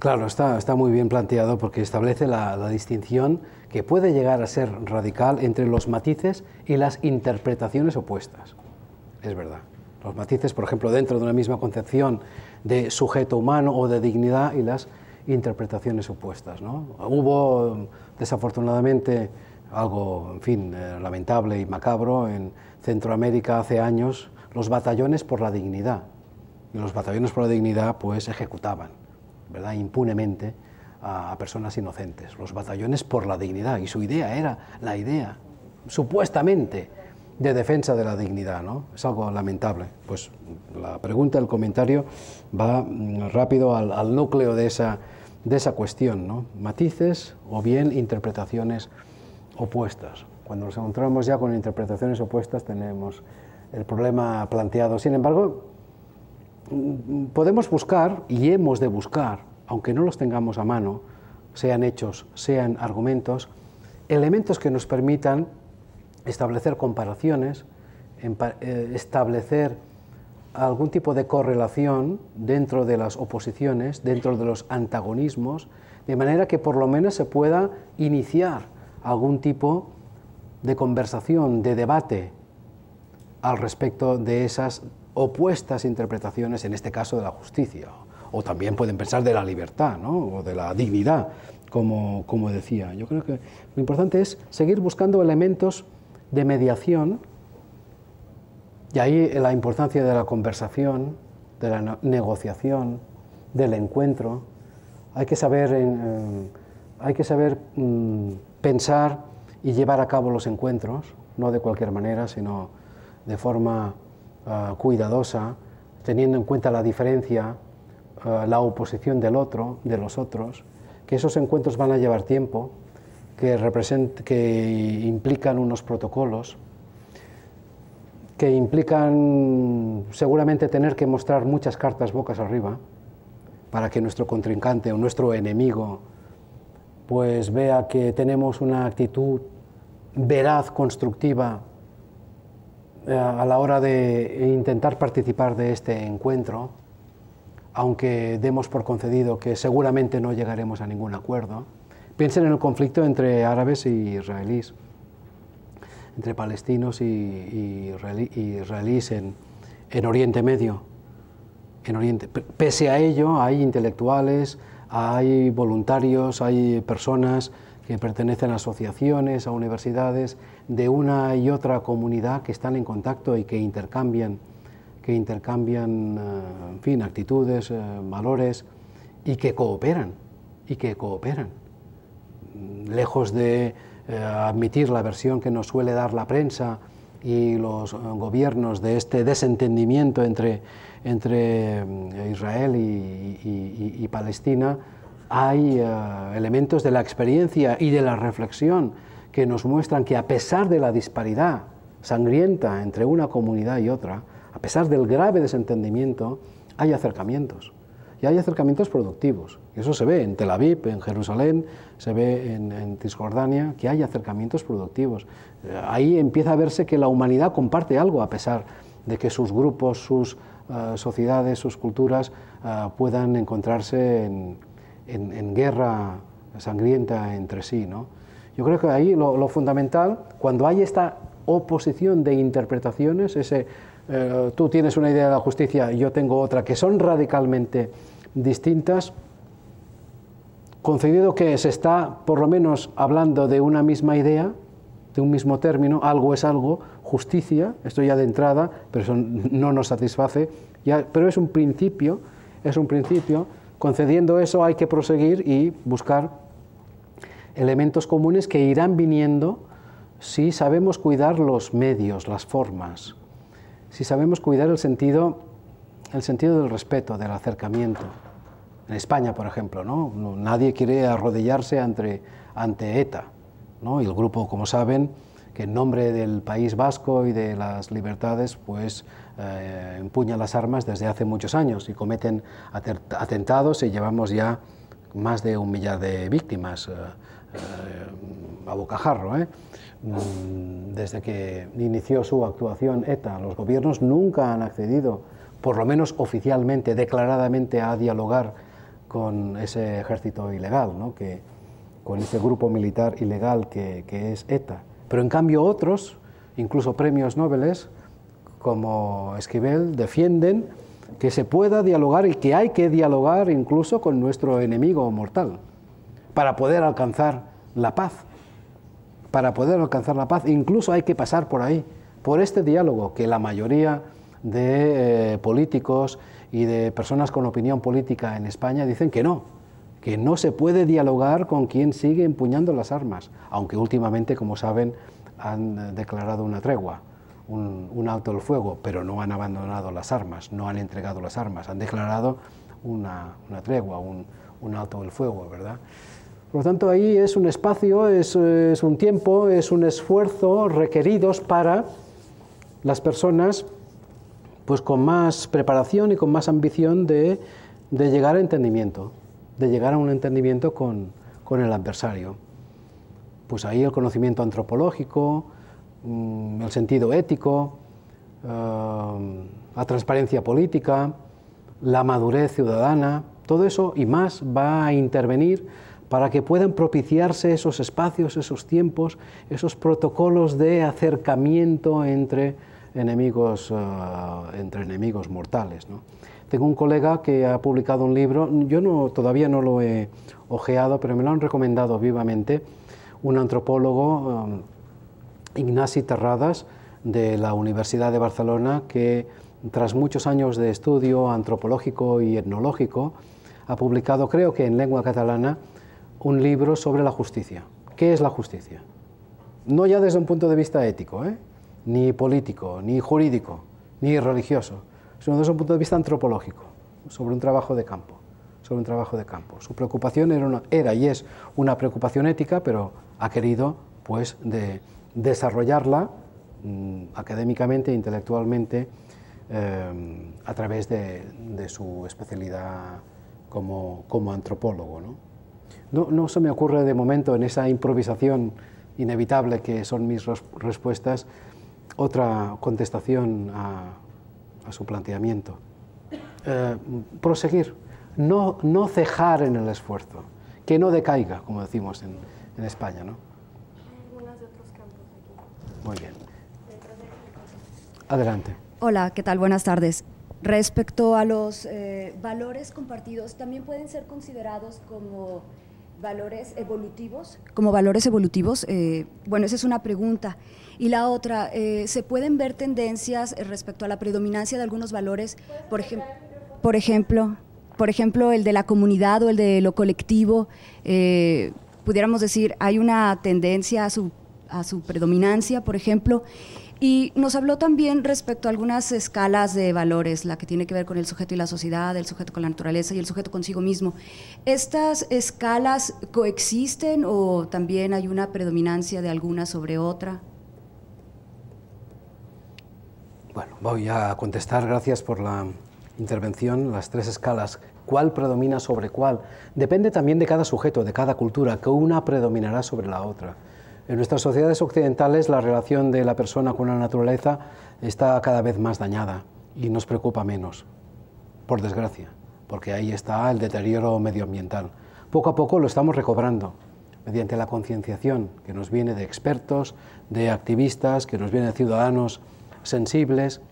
Claro, está, muy bien planteado porque establece la distinción que puede llegar a ser radical entre los matices y las interpretaciones opuestas. Es verdad. Los matices, por ejemplo, dentro de una misma concepción de sujeto humano o de dignidad y las interpretaciones opuestas. ¿no? Hubo, desafortunadamente, algo, en fin, eh, lamentable y macabro en Centroamérica hace años, los batallones por la dignidad. Y los batallones por la dignidad, pues, ejecutaban, ¿verdad?, impunemente a personas inocentes, los batallones por la dignidad, y su idea era la idea, supuestamente, de defensa de la dignidad, ¿no? Es algo lamentable. Pues la pregunta, el comentario va mm, rápido al, núcleo de esa, de esa cuestión, ¿no? Matices o bien interpretaciones opuestas. Cuando nos encontramos ya con interpretaciones opuestas tenemos el problema planteado. Sin embargo, mm, mm, podemos buscar y hemos de buscar aunque no los tengamos a mano, sean hechos, sean argumentos, elementos que nos permitan establecer comparaciones, eh, establecer algún tipo de correlación dentro de las oposiciones, dentro de los antagonismos, de manera que por lo menos se pueda iniciar algún tipo de conversación, de debate al respecto de esas opuestas interpretaciones, en este caso de la justicia o también pueden pensar de la libertad ¿no? o de la dignidad, como, decía. Yo creo que lo importante es seguir buscando elementos de mediación y ahí la importancia de la conversación, de la negociación, del encuentro. Hay que saber, eh, hay que saber mm, pensar y llevar a cabo los encuentros, no de cualquier manera, sino de forma ah, cuidadosa, teniendo en cuenta la diferencia, eh, la oposición del otro, de los otros, que esos encuentros van a llevar tiempo, que, que implican unos protocolos, que implican seguramente tener que mostrar muchas cartas bocas arriba para que nuestro contrincante o nuestro enemigo pues vea que tenemos una actitud veraz, constructiva eh, a la hora de intentar participar de este encuentro aunque demos por concedido que seguramente no llegaremos a ningún acuerdo, piensen en el conflicto entre árabes e israelíes, entre palestinos y, israelíes en, en, Oriente Medio. En Oriente. Pese a ello, hay intelectuales, hay voluntarios, hay personas que pertenecen a asociaciones, a universidades de una y otra comunidad que están en contacto y que intercambian que intercambian eh, en fin, actitudes, eh, valores y que cooperan, y que cooperan. Lejos de eh, admitir la versión que nos suele dar la prensa y los gobiernos de este desentendimiento entre, entre Israel y, Palestina, hay elementos de la experiencia y de la reflexión que nos muestran que a pesar de la disparidad sangrienta entre una comunidad y otra, ...a pesar del grave desentendimiento, hay acercamientos. Y hay acercamientos productivos. eso se ve en Tel Aviv, en Jerusalén, se ve en, en Cisjordania, que hay acercamientos productivos. Eh, ahí empieza a verse que la humanidad comparte algo, a pesar de que sus grupos, sus eh, sociedades, sus culturas eh, puedan encontrarse en, guerra sangrienta entre sí. ¿no? Yo creo que ahí lo, lo fundamental, cuando hay esta oposición de interpretaciones, ese eh, tú tienes una idea de la justicia y yo tengo otra, que son radicalmente distintas, concedido que se está por lo menos hablando de una misma idea, de un mismo término, algo es algo, justicia, esto ya de entrada, pero eso no nos satisface, pero es un principio, es un principio, concediendo eso hay que proseguir y buscar elementos comunes que irán viniendo si sabemos cuidar los medios, las formas si sabemos cuidar el sentido, el sentido del respeto, del acercamiento. En España, por ejemplo, ¿no? nadie quiere arrodillarse ante, ETA. ¿no? Y el grupo, como saben, que en nombre del País Vasco y de las libertades, pues eh, empuña las armas desde hace muchos años y cometen atentados y llevamos ya más de un millar de víctimas eh, eh, a bocajarro. Mm, desde que inició su actuación ETA, los gobiernos nunca han accedido, por lo menos oficialmente, declaradamente, a dialogar con ese ejército ilegal, ¿no? con ese grupo militar ilegal que, que, es ETA. Pero en cambio otros, incluso premios Nobel, como Esquivel, defienden que se pueda dialogar y que hay que dialogar incluso con nuestro enemigo mortal para poder alcanzar la paz para poder alcanzar la paz, incluso hay que pasar por ahí, por este diálogo que la mayoría de eh, políticos y de personas con opinión política en España dicen que no, que no se puede dialogar con quien sigue empuñando las armas, aunque últimamente, como saben, han eh, declarado una tregua, un, alto el fuego, pero no han abandonado las armas, no han entregado las armas, han declarado una, tregua, un, un alto el fuego, ¿verdad? Por lo tanto, ahí es un espacio, es, un tiempo, es un esfuerzo requeridos para las personas pues con más preparación y con más ambición de, llegar a entendimiento, de llegar a un entendimiento con, con el adversario. Pues ahí el conocimiento antropológico, mm, el sentido ético, eh, la transparencia política, la madurez ciudadana, todo eso y más va a intervenir para que puedan propiciarse esos espacios, esos tiempos, esos protocolos de acercamiento entre enemigos, eh, entre enemigos mortales. Tengo un colega que ha publicado un libro, yo no, todavía no lo he ojeado, pero me lo han recomendado vivamente, un antropólogo, eh, Ignasi Terradas, de la Universidad de Barcelona, que tras muchos años de estudio antropológico y etnológico, ha publicado, creo que en lengua catalana, un libro sobre la justicia. ¿Qué es la justicia? No ya desde un punto de vista ético, ¿eh? ni político, ni jurídico, ni religioso, sino desde un punto de vista antropológico, sobre un trabajo de campo. Sobre un trabajo de campo. Su preocupación era, y es una preocupación ética, pero ha querido pues, desarrollarla académicamente académicamente, intelectualmente, em, a través de, su especialidad como, como antropólogo. No, se me ocurre de momento en esa improvisación inevitable que son mis respuestas otra contestación a, su planteamiento. Eh, proseguir, no, no cejar en el esfuerzo, que no decaiga, como decimos en, España. ¿no? Muy bien. Adelante. Hola, ¿qué tal? Buenas tardes. Respecto a los eh, valores compartidos, también pueden ser considerados como valores evolutivos. Como valores evolutivos, eh, bueno, esa es una pregunta. Y la otra, eh, ¿se pueden ver tendencias eh, respecto a la predominancia de algunos valores? Por, por ejemplo, por ejemplo, el de la comunidad o el de lo colectivo. pudiéramos decir, hay una tendencia a su, a su predominancia, por ejemplo. Y nos habló también respecto a algunas escalas de valores, la que tiene que ver con el sujeto y la sociedad, el sujeto con la naturaleza y el sujeto consigo mismo. ¿Estas escalas coexisten o también hay una predominancia de alguna sobre otra? Bueno, voy a contestar, gracias por la intervención, las tres escalas cuál predomina sobre cuál. Depende también de cada sujeto, de cada cultura, que una predominará sobre la otra. En nuestras sociedades occidentales la relación de la persona con la naturaleza está cada vez más dañada y nos preocupa menos, por desgracia, porque ahí está el deterioro medioambiental. Poco a poco lo estamos recobrando mediante la concienciación que nos viene de expertos, de activistas, que nos viene de ciudadanos sensibles,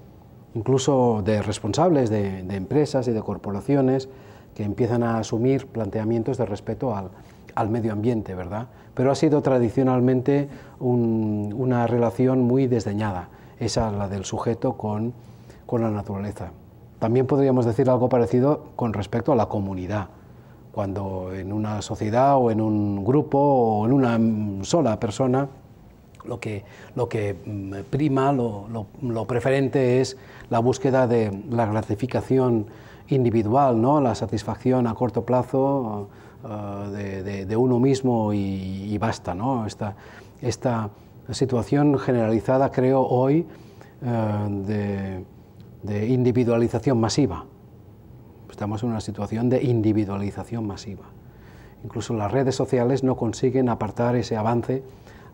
incluso de responsables de, empresas y de corporaciones que empiezan a asumir planteamientos de respeto al, al medio ambiente, ¿verdad? Pero ha sido tradicionalmente una relación muy desdeñada, esa la del sujeto con, la naturaleza. También podríamos decir algo parecido con respecto a la comunidad. Cuando en una sociedad o en un grupo o en una sola persona lo que, lo que mm, prima, lo, preferente es la búsqueda de la gratificación individual, ¿no? la satisfacción a corto plazo Ah, de, uno mismo y, basta. ¿no? Esta, situación generalizada, creo, hoy ah, de, individualización masiva. Estamos en una situación de individualización masiva. Incluso las redes sociales no consiguen apartar ese avance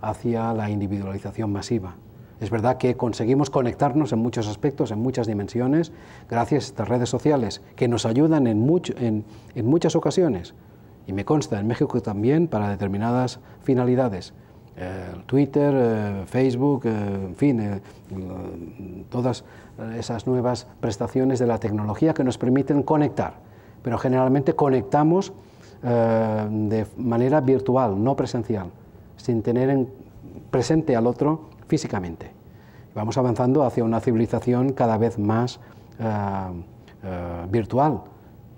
hacia la individualización masiva. Es verdad que conseguimos conectarnos en muchos aspectos, en muchas dimensiones, gracias a estas redes sociales, que nos ayudan en muchas ocasiones y me consta en México también para determinadas finalidades. Eh, Twitter, eh, Facebook, eh, en fin, mm, todas esas nuevas prestaciones de la tecnología que nos permiten conectar. Pero generalmente conectamos de manera virtual, no presencial, sin tener presente al otro físicamente. Vamos avanzando hacia una civilización cada vez más virtual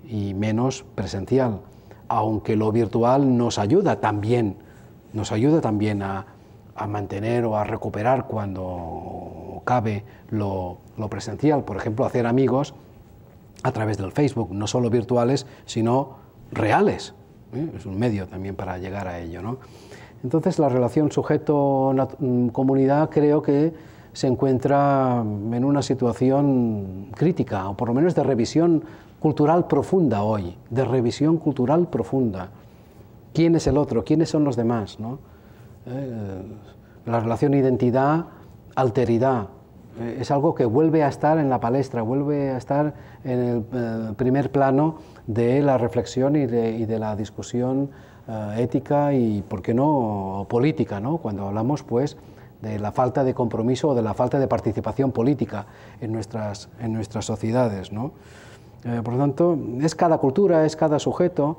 y menos presencial aunque lo virtual nos ayuda también, nos ayuda también a, mantener o a recuperar cuando cabe lo, presencial, por ejemplo, hacer amigos a través del Facebook, no solo virtuales, sino reales. ¿eh? Es un medio también para llegar a ello. Entonces, la relación sujeto-comunidad mm, creo que se encuentra en una situación crítica, o por lo menos de revisión cultural profunda hoy, de revisión cultural profunda. ¿Quién es el otro? ¿Quiénes son los demás? Eh, la relación identidad-alteridad eh, es algo que vuelve a estar en la palestra, vuelve a estar en el eh, primer plano de la reflexión y de, la discusión ética y, por qué no, política, cuando hablamos pues, de la falta de compromiso o de la falta de participación política en nuestras, sociedades. Eh, por lo tanto, es cada cultura, es cada sujeto,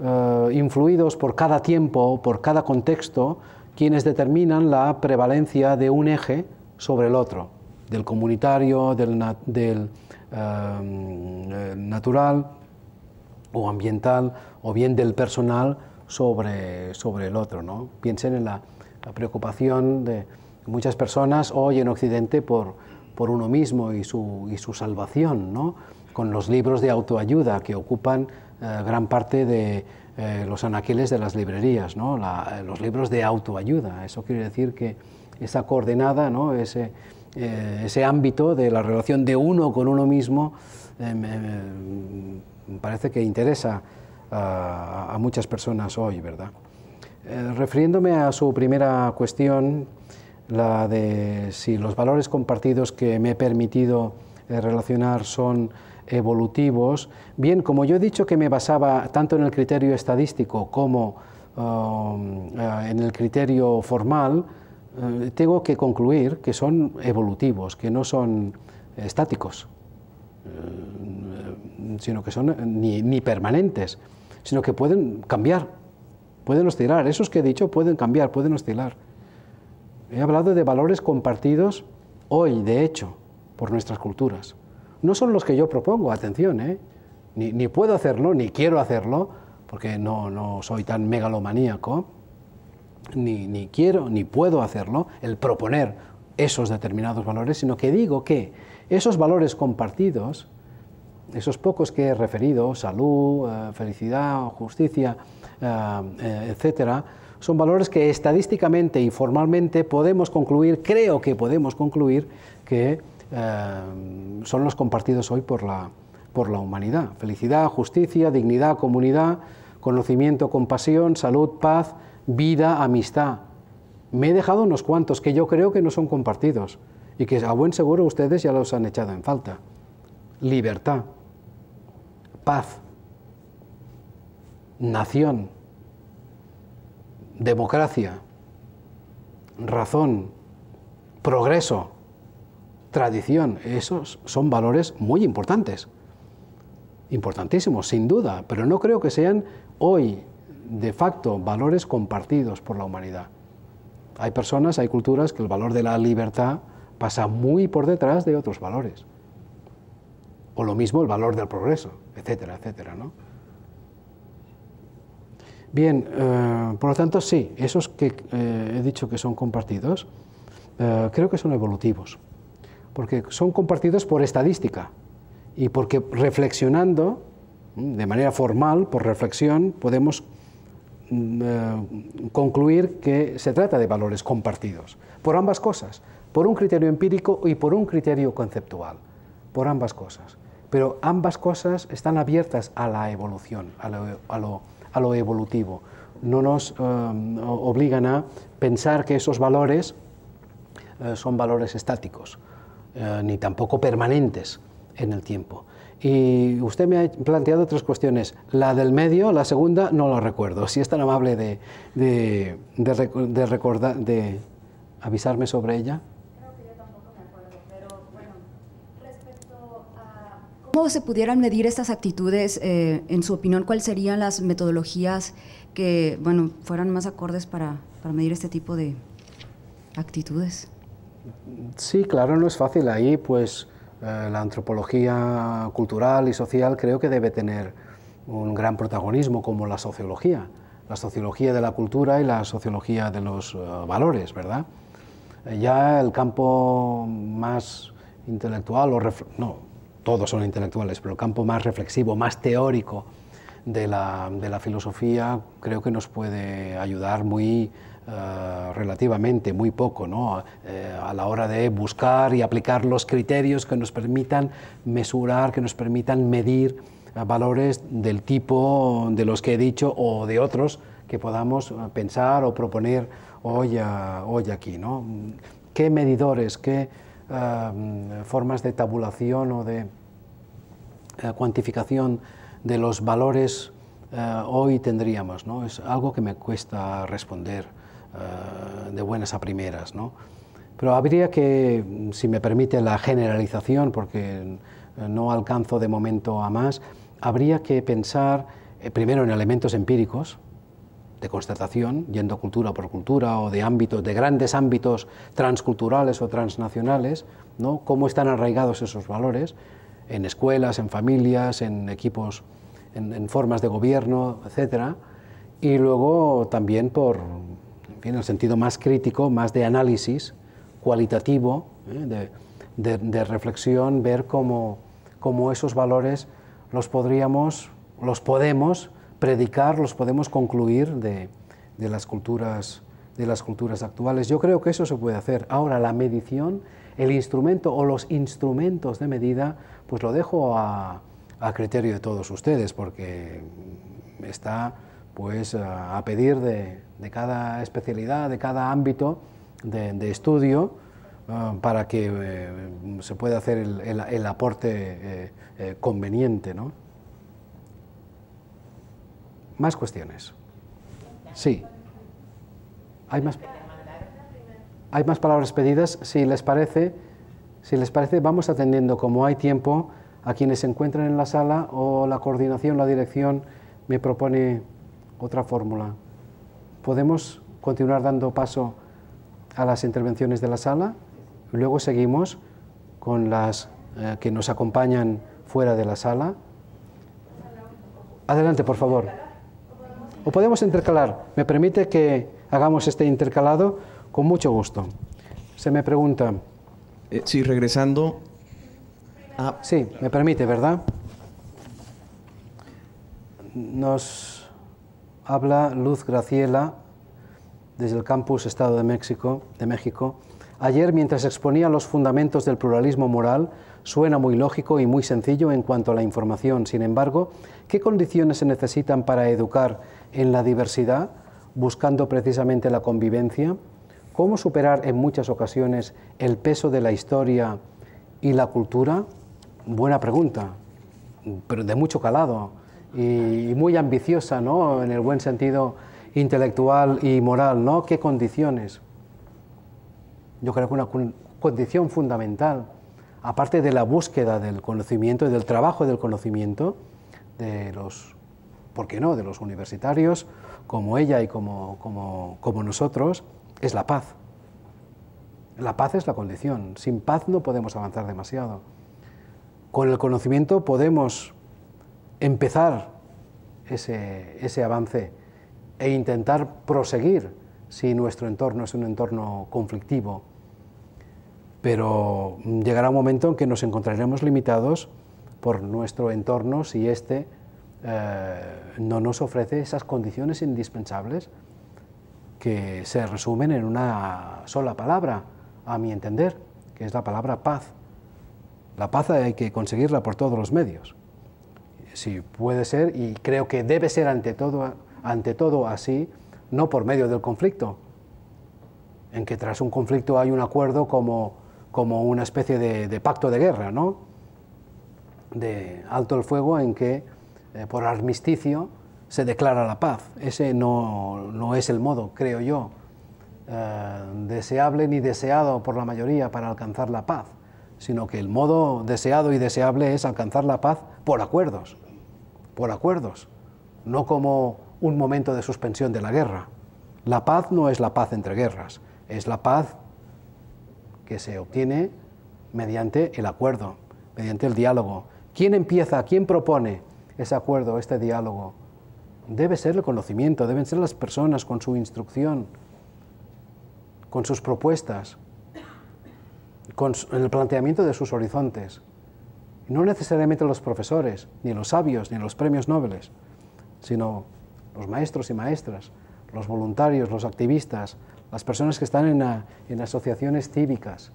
eh, influidos por cada tiempo, por cada contexto, quienes determinan la prevalencia de un eje sobre el otro, del comunitario, del, eh, natural o ambiental, o bien del personal sobre, el otro. Piensen en la, preocupación de muchas personas hoy en Occidente por, uno mismo y su, salvación, con los libros de autoayuda que ocupan eh, gran parte de eh, los anaqueles de las librerías, eh, los libros de autoayuda. Eso quiere decir que esa coordenada, ¿no? ese, ámbito de la relación de uno con uno mismo, parece que interesa a, a, muchas personas hoy, ¿verdad? refiriéndome a su primera cuestión, la de si los valores compartidos que me he permitido relacionar son evolutivos. Bien, como yo he dicho que me basaba tanto en el criterio estadístico como um, eh, en el criterio formal, eh, tengo que concluir que son evolutivos, que no son estáticos, eh, sino que son ni permanentes, sino que pueden cambiar, pueden oscilar. Esos que he dicho pueden cambiar, pueden oscilar. He hablado de valores compartidos hoy, de hecho, por nuestras culturas. No son los que yo propongo, atención, ¿eh? ni, puedo hacerlo, ni quiero hacerlo, porque no, soy tan megalomaníaco, ni, ni quiero, ni puedo hacerlo, el proponer esos determinados valores, sino que digo que esos valores compartidos, esos pocos que he referido, salud, eh, felicidad, justicia, eh, etcétera, son valores que estadísticamente y formalmente podemos concluir, creo que podemos concluir que eh, son los compartidos hoy por la, por la humanidad. Felicidad, justicia, dignidad, comunidad, conocimiento, compasión, salud, paz, vida, amistad. Me he dejado unos cuantos que yo creo que no son compartidos y que a buen seguro ustedes ya los han echado en falta. Libertad, paz, nación, democracia, razón, progreso tradición, esos son valores muy importantes, importantísimos, sin duda, pero no creo que sean hoy de facto valores compartidos por la humanidad. Hay personas, hay culturas que el valor de la libertad pasa muy por detrás de otros valores. O lo mismo el valor del progreso, etcétera, etcétera. Bien, eh, por lo tanto, sí, esos que eh, he dicho que son compartidos, eh, creo que son evolutivos porque son compartidos por estadística y porque reflexionando, mm, de manera formal, por reflexión, podemos mm, eh, concluir que se trata de valores compartidos, por ambas cosas, por un criterio empírico y por un criterio conceptual, por ambas cosas. Pero ambas cosas están abiertas a la evolución, a lo, evolutivo. No nos eh, obligan a pensar que esos valores eh, son valores estáticos, eh, ni tampoco permanentes en el tiempo. Y usted me ha planteado tres cuestiones. La del medio, la segunda, no la recuerdo. Si es tan amable de, avisarme sobre ella. Creo que yo tampoco me acuerdo, pero bueno, respecto a... ¿Cómo se pudieran medir estas actitudes? Eh, en su opinión, ¿cuáles serían las metodologías que, bueno, fueran más acordes para medir este tipo de actitudes? Sí, claro, no es fácil. Ahí, pues, eh, la antropología cultural y social creo que debe tener un gran protagonismo, como la sociología. La sociología de la cultura y la sociología de los eh, valores, ¿verdad? Eh, ya el campo más intelectual, o no, todos son intelectuales, pero el campo más reflexivo, más teórico de la, de la filosofía, creo que nos puede ayudar muy eh, relativamente muy poco eh, a la hora de buscar y aplicar los criterios que nos permitan mesurar, que nos permitan medir eh, valores del tipo de los que he dicho o de otros que podamos pensar o proponer hoy, aquí. ¿no? ¿Qué medidores, qué formas de tabulación o de cuantificación de los valores hoy tendríamos? ¿no? Es algo que me cuesta responder. Ah, de buenas a primeras. ¿no? Pero habría que, si me permite la generalización, porque eh, no alcanzo de momento a más, habría que pensar eh, primero en elementos empíricos de constatación, yendo cultura por cultura o de ámbitos, de grandes ámbitos transculturales o transnacionales, ¿no? cómo están arraigados esos valores en escuelas, en familias, en equipos, en, en formas de gobierno, etc. Y luego también por en el sentido más crítico, más de análisis cualitativo, ¿eh? de, reflexión, ver cómo, esos valores los podríamos, los podemos predicar, los podemos concluir de, las culturas, de las culturas actuales. Yo creo que eso se puede hacer. Ahora, la medición, el instrumento o los instrumentos de medida, pues lo dejo a, criterio de todos ustedes, porque está pues a pedir de, de cada especialidad, de cada ámbito de, estudio, eh, para que eh, se pueda hacer el, aporte eh, conveniente. ¿no? Más cuestiones. Sí. ¿Hay más, ¿Hay más palabras pedidas? Si les parece, si les parece, vamos atendiendo como hay tiempo a quienes se encuentran en la sala o la coordinación, la dirección me propone otra fórmula podemos continuar dando paso a las intervenciones de la sala. Luego seguimos con las eh, que nos acompañan fuera de la sala. Adelante, por favor. O podemos intercalar. Me permite que hagamos este intercalado con mucho gusto. Se me pregunta. Eh, sí, regresando. Ah. sí, me permite, ¿verdad? Nos habla Luz Graciela desde el campus Estado de México, de México. Ayer, mientras exponía los fundamentos del pluralismo moral, suena muy lógico y muy sencillo en cuanto a la información. Sin embargo, ¿qué condiciones se necesitan para educar en la diversidad, buscando precisamente la convivencia? ¿Cómo superar en muchas ocasiones el peso de la historia y la cultura? Buena pregunta, pero de mucho calado y, muy ambiciosa, ¿no? En el buen sentido intelectual y moral, ¿no? ¿Qué condiciones? Yo creo que una condición fundamental, aparte de la búsqueda del conocimiento y del trabajo del conocimiento, de los, ¿por qué no?, de los universitarios, como ella y como, como, como nosotros, es la paz. La paz es la condición. Sin paz no podemos avanzar demasiado. Con el conocimiento podemos empezar ese, avance e intentar proseguir si nuestro entorno es un entorno conflictivo. Pero llegará un momento en que nos encontraremos limitados por nuestro entorno si este eh, no nos ofrece esas condiciones indispensables que se resumen en una sola palabra, a mi entender, que es la palabra paz. La paz hay que conseguirla por todos los medios. Sí puede ser, y creo que debe ser ante todo, así, no por medio del conflicto, en que tras un conflicto hay un acuerdo como, una especie de, pacto de guerra, ¿no? de alto el fuego en que eh, por armisticio se declara la paz. Ese no, es el modo, creo yo, eh, deseable ni deseado por la mayoría para alcanzar la paz, sino que el modo deseado y deseable es alcanzar la paz por acuerdos por acuerdos, no como un momento de suspensión de la guerra. La paz no es la paz entre guerras, es la paz que se obtiene mediante el acuerdo, mediante el diálogo. ¿Quién empieza, quién propone ese acuerdo, este diálogo? Debe ser el conocimiento, deben ser las personas con su instrucción, con sus propuestas, con el planteamiento de sus horizontes no necesariamente los profesores, ni los sabios, ni los premios nobles, sino los maestros y maestras, los voluntarios, los activistas, las personas que están en, asociaciones cívicas,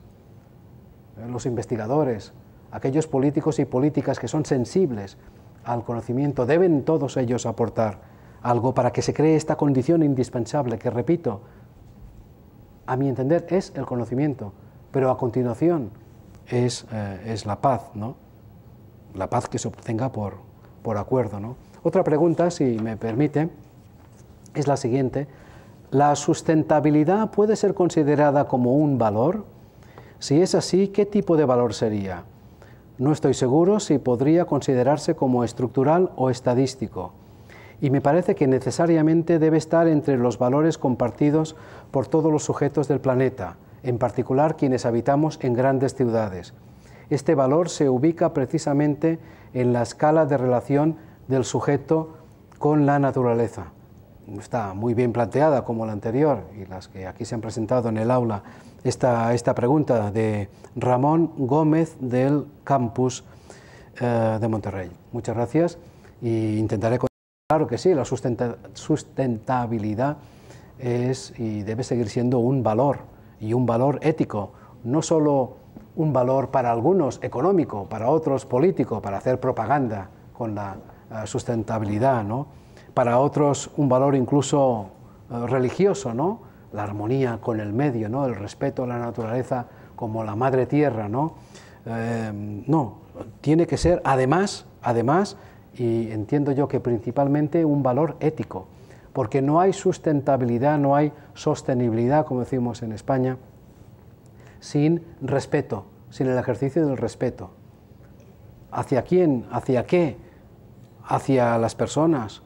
eh, los investigadores, aquellos políticos y políticas que son sensibles al conocimiento, deben todos ellos aportar algo para que se cree esta condición indispensable que, repito, a mi entender es el conocimiento, pero a continuación es, eh, es la paz, ¿no? la paz que se obtenga por, acuerdo. ¿no? Otra pregunta, si me permite, es la siguiente. ¿La sustentabilidad puede ser considerada como un valor? Si es así, ¿qué tipo de valor sería? No estoy seguro si podría considerarse como estructural o estadístico. Y me parece que necesariamente debe estar entre los valores compartidos por todos los sujetos del planeta, en particular quienes habitamos en grandes ciudades. Este valor se ubica precisamente en la escala de relación del sujeto con la naturaleza. Está muy bien planteada como la anterior y las que aquí se han presentado en el aula. Esta, esta pregunta de Ramón Gómez del campus eh, de Monterrey. Muchas gracias y intentaré Claro que sí, la sustentabilidad es y debe seguir siendo un valor y un valor ético, no solo un valor para algunos económico, para otros político, para hacer propaganda con la eh, sustentabilidad, ¿no? para otros un valor incluso eh, religioso, ¿no? la armonía con el medio, ¿no? el respeto a la naturaleza como la madre tierra. No, em, no tiene que ser además, además, y entiendo yo que principalmente un valor ético, porque no hay sustentabilidad, no hay sostenibilidad, como decimos en España, sin respeto, sin el ejercicio del respeto. ¿Hacia quién? ¿Hacia qué? Hacia las personas,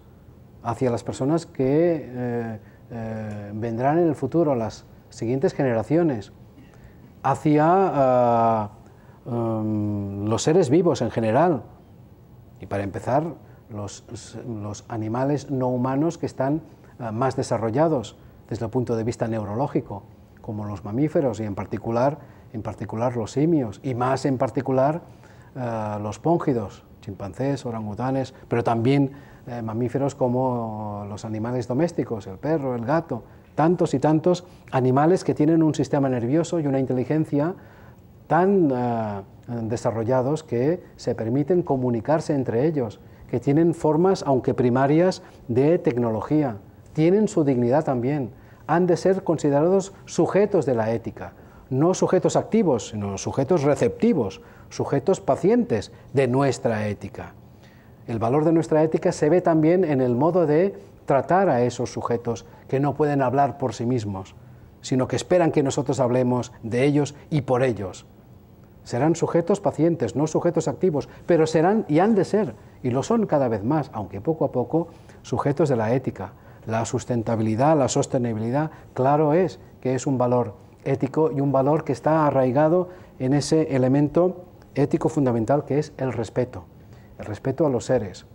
hacia las personas que eh, eh, vendrán en el futuro, las siguientes generaciones, hacia ah, um, los seres vivos en general. Y para empezar, los, animales no humanos que están ah, más desarrollados desde el punto de vista neurológico como los mamíferos y en particular, en particular los simios y más en particular eh, los póngidos, chimpancés, orangutanes, pero también eh, mamíferos como los animales domésticos, el perro, el gato, tantos y tantos animales que tienen un sistema nervioso y una inteligencia tan eh, desarrollados que se permiten comunicarse entre ellos, que tienen formas, aunque primarias, de tecnología, tienen su dignidad también han de ser considerados sujetos de la ética, no sujetos activos, sino sujetos receptivos, sujetos pacientes de nuestra ética. El valor de nuestra ética se ve también en el modo de tratar a esos sujetos que no pueden hablar por sí mismos, sino que esperan que nosotros hablemos de ellos y por ellos. Serán sujetos pacientes, no sujetos activos, pero serán y han de ser, y lo son cada vez más, aunque poco a poco, sujetos de la ética, la sustentabilidad, la sostenibilidad, claro es que es un valor ético y un valor que está arraigado en ese elemento ético fundamental que es el respeto, el respeto a los seres,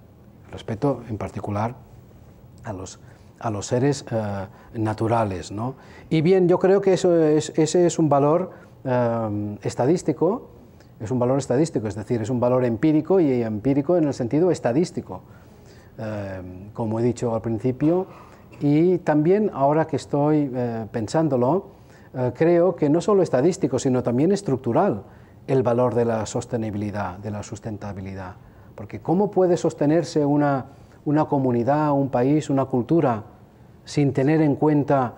el respeto en particular a los, seres eh, naturales. Y bien, yo creo que eso ese es un valor eh, estadístico, es un valor estadístico, es decir, es un valor empírico y empírico en el sentido estadístico. Eh, como he dicho al principio. Y también, ahora que estoy eh, pensándolo, eh, creo que no solo estadístico, sino también estructural el valor de la sostenibilidad, de la sustentabilidad. Porque ¿cómo puede sostenerse una, comunidad, un país, una cultura, sin tener en cuenta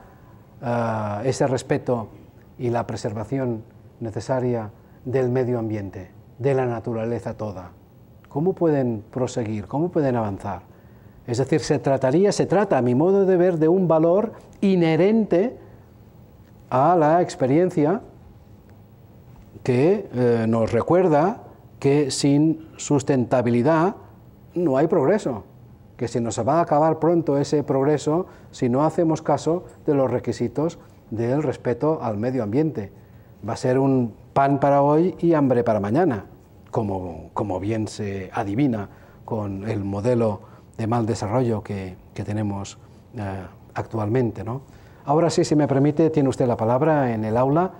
ese respeto y la preservación necesaria del medio ambiente, de la naturaleza toda? ¿Cómo pueden proseguir? ¿Cómo pueden avanzar? Es decir, se trataría, se trata, a mi modo de ver, de un valor inherente a la experiencia que eh, nos recuerda que sin sustentabilidad no hay progreso, que se nos va a acabar pronto ese progreso si no hacemos caso de los requisitos del respeto al medio ambiente. Va a ser un pan para hoy y hambre para mañana, como, como bien se adivina con el modelo de mal desarrollo que, que tenemos eh, actualmente. ¿no? Ahora sí, si me permite, tiene usted la palabra en el aula.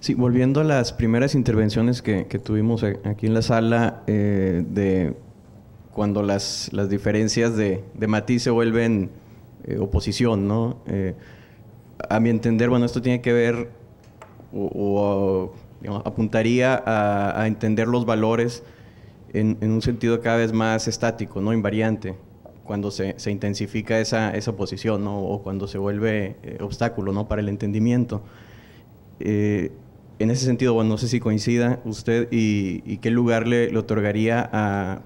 Sí, volviendo a las primeras intervenciones que, que tuvimos aquí en la sala, eh, de cuando las, las diferencias de, de, matiz se vuelven eh, oposición, ¿no? a mi entender, bueno, esto tiene que ver o, apuntaría a, a, entender los valores en, un sentido cada vez más estático, ¿no? invariante, cuando se, se intensifica esa, esa ¿no? o cuando se vuelve eh, obstáculo ¿no? para el entendimiento. Eh, en ese sentido, bueno, no sé si coincida usted y, qué lugar le, le otorgaría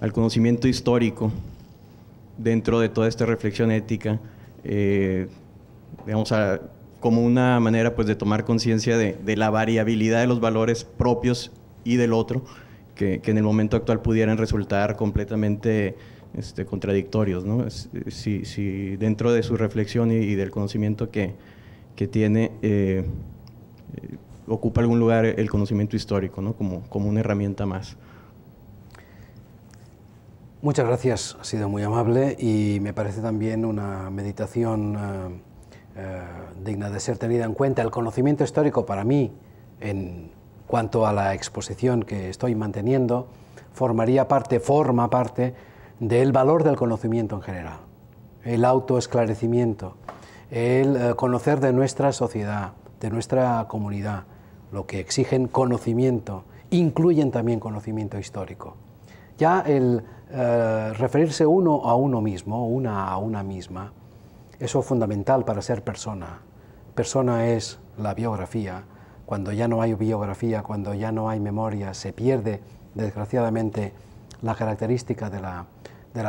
al conocimiento histórico dentro de toda esta reflexión ética, eh, a, como una manera pues, de tomar conciencia de, de, la variabilidad de los valores propios y del otro que, en el momento actual pudieran resultar completamente este, contradictorios. ¿no? Si, dentro de su reflexión y, del conocimiento que, que tiene, eh, eh, ocupa algún lugar el conocimiento histórico ¿no? como, como una herramienta más. Muchas gracias, ha sido muy amable y me parece también una meditación eh, digna de ser tenida en cuenta. El conocimiento histórico para mí en Cuanto a la exposición que estoy manteniendo, formaría parte, forma parte del valor del conocimiento en general, el autoesclarecimiento, el eh, conocer de nuestra sociedad, de nuestra comunidad, lo que exigen conocimiento, incluyen también conocimiento histórico. Ya el eh, referirse uno a uno mismo, una a una misma, eso es fundamental para ser persona. Persona es la biografía, cuando ya no hay biografía, cuando ya no hay memoria, se pierde, desgraciadamente, la característica de la,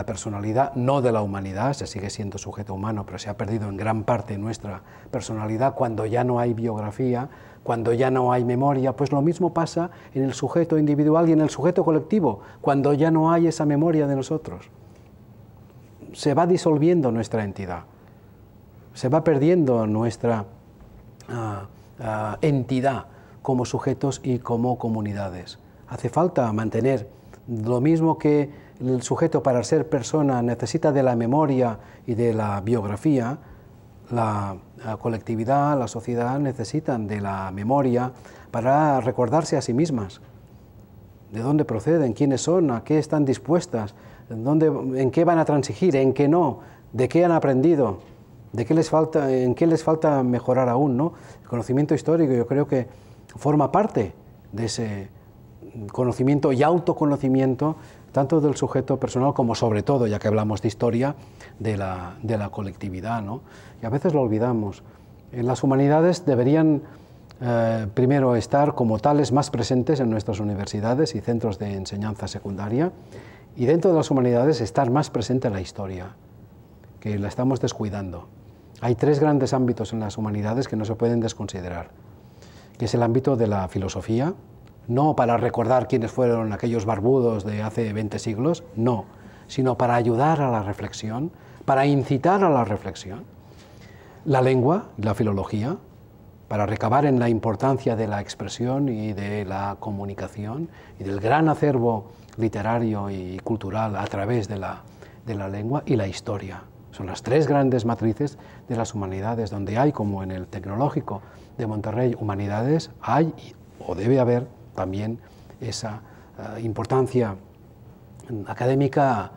personalidad, no de la humanidad, se sigue siendo sujeto humano, pero se ha perdido en gran parte nuestra personalidad cuando ya no hay biografía, cuando ya no hay memoria, pues lo mismo pasa en el sujeto individual y en el sujeto colectivo, cuando ya no hay esa memoria de nosotros. Se va disolviendo nuestra entidad, se va perdiendo nuestra... Ah, entidad, como sujetos y como comunidades. Hace falta mantener lo mismo que el sujeto para ser persona necesita de la memoria y de la biografía, la, colectividad, la sociedad necesitan de la memoria para recordarse a sí mismas, de dónde proceden, quiénes son, a qué están dispuestas, en qué van a transigir, en qué no, de qué han aprendido de qué les en qué les falta mejorar aún. El conocimiento histórico yo creo que forma parte de ese conocimiento y autoconocimiento tanto del sujeto personal como sobre todo, ya que hablamos de historia, de la, de la colectividad. Y a veces lo olvidamos. En las humanidades deberían eh, primero estar como tales más presentes en nuestras universidades y centros de enseñanza secundaria y dentro de las humanidades estar más presente la historia, que la estamos descuidando. Hay tres grandes ámbitos en las humanidades que no se pueden desconsiderar, que es el ámbito de la filosofía, no para recordar quiénes fueron aquellos barbudos de hace 20 siglos, no, sino para ayudar a la reflexión, para incitar a la reflexión. La lengua, la filología, para recabar en la importancia de la expresión y de la comunicación y del gran acervo literario y cultural a través de la, de la lengua y la historia. Son las tres grandes matrices de las humanidades, donde hay, como en el tecnológico de Monterrey, humanidades, hay o debe haber también esa eh, importancia académica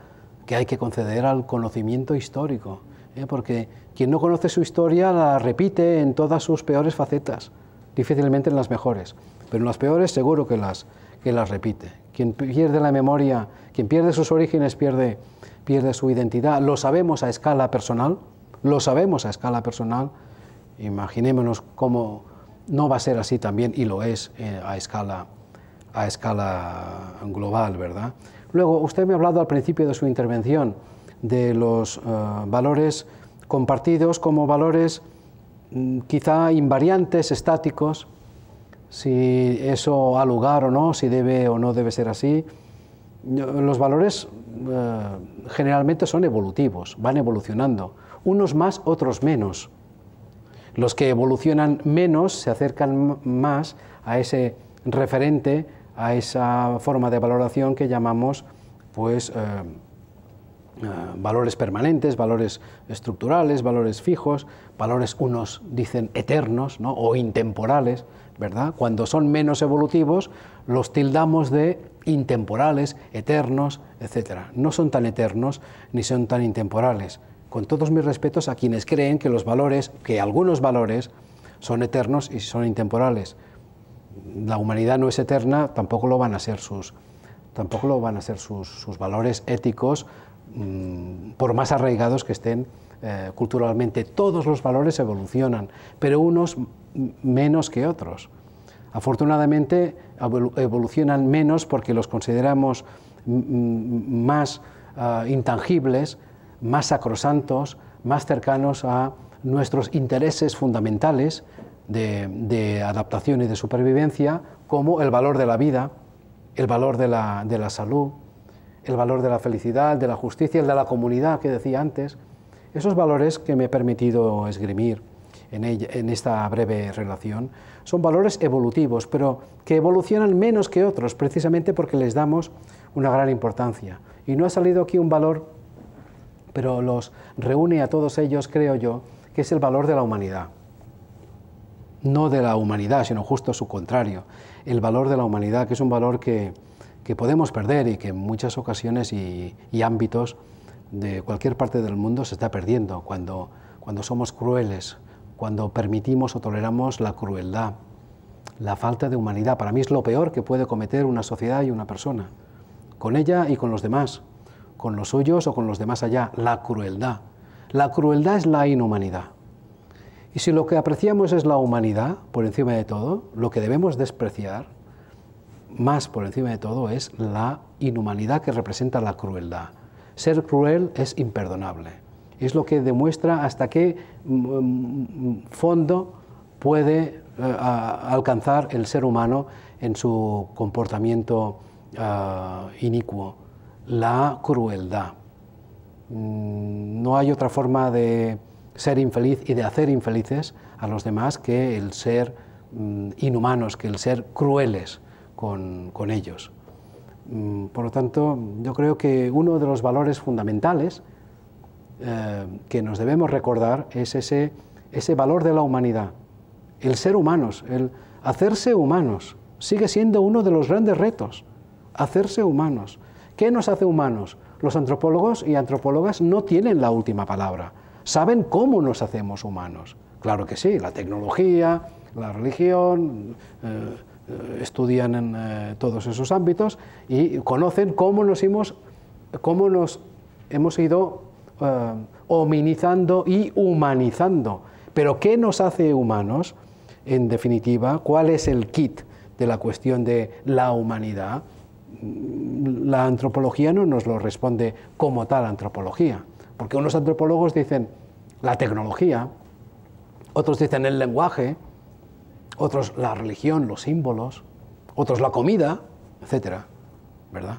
que hay que conceder al conocimiento histórico, ¿eh? porque quien no conoce su historia la repite en todas sus peores facetas, difícilmente en las mejores pero las peores seguro que las, que las repite. Quien pierde la memoria, quien pierde sus orígenes, pierde, pierde su identidad. Lo sabemos a escala personal, lo sabemos a escala personal. Imaginémonos cómo no va a ser así también, y lo es eh, a, escala, a escala global, ¿verdad? Luego, usted me ha hablado al principio de su intervención de los eh, valores compartidos como valores mm, quizá invariantes, estáticos, si eso ha lugar o no, si debe o no debe ser así. Los valores eh, generalmente son evolutivos, van evolucionando, unos más, otros menos. Los que evolucionan menos se acercan más a ese referente, a esa forma de valoración que llamamos pues, eh, eh, valores permanentes, valores estructurales, valores fijos, valores unos dicen eternos ¿no? o intemporales. ¿verdad? Cuando son menos evolutivos, los tildamos de intemporales, eternos, etc. No son tan eternos ni son tan intemporales. Con todos mis respetos a quienes creen que los valores, que algunos valores, son eternos y son intemporales. La humanidad no es eterna, tampoco lo van a ser sus, tampoco lo van a ser sus, sus valores éticos, mm, por más arraigados que estén eh, culturalmente. Todos los valores evolucionan, pero unos menos que otros. Afortunadamente evolucionan menos porque los consideramos más ah, intangibles, más sacrosantos, más cercanos a nuestros intereses fundamentales de, adaptación y de supervivencia, como el valor de la vida, el valor de la, de la salud, el valor de la felicidad, de la justicia, el de la comunidad que decía antes. Esos valores que me he permitido esgrimir en, esta breve relación son valores evolutivos, pero que evolucionan menos que otros, precisamente porque les damos una gran importancia. Y no ha salido aquí un valor, pero los reúne a todos ellos, creo yo, que es el valor de la humanidad. No de la humanidad, sino justo su contrario. El valor de la humanidad, que es un valor que, podemos perder y que en muchas ocasiones y ámbitos de cualquier parte del mundo se está perdiendo cuando, cuando somos crueles, cuando permitimos o toleramos la crueldad, la falta de humanidad. Para mí es lo peor que puede cometer una sociedad y una persona, con ella y con los demás, con los suyos o con los demás allá, la crueldad. La crueldad es la inhumanidad. Y si lo que apreciamos es la humanidad, por encima de todo, lo que debemos despreciar, más por encima de todo, es la inhumanidad que representa la crueldad. Ser cruel es imperdonable. Es lo que demuestra hasta qué mm, mm, fondo puede eh, alcanzar el ser humano en su comportamiento ah, inicuo. La crueldad. Mm, no hay otra forma de ser infeliz y de hacer infelices a los demás que el ser inhumanos, que el ser crueles con ellos. Mm, por lo tanto, yo creo que uno de los valores fundamentales eh, que nos debemos recordar es ese, ese valor de la humanidad, el ser humanos, el hacerse humanos, sigue siendo uno de los grandes retos, hacerse humanos. ¿Qué nos hace humanos? Los antropólogos y antropólogas no tienen la última palabra, saben cómo nos hacemos humanos. Claro que sí, la tecnología, la religión, eh, estudian en eh, todos esos ámbitos y conocen cómo nos hemos, cómo nos hemos ido eh, hominizando y humanizando. Pero ¿qué nos hace humanos? En definitiva, ¿cuál es el kit de la cuestión de la humanidad? Mm, la antropología no nos lo responde como tal antropología, porque unos antropólogos dicen la tecnología, otros dicen el lenguaje, otros la religión, los símbolos, otros la comida, etcétera, ¿verdad?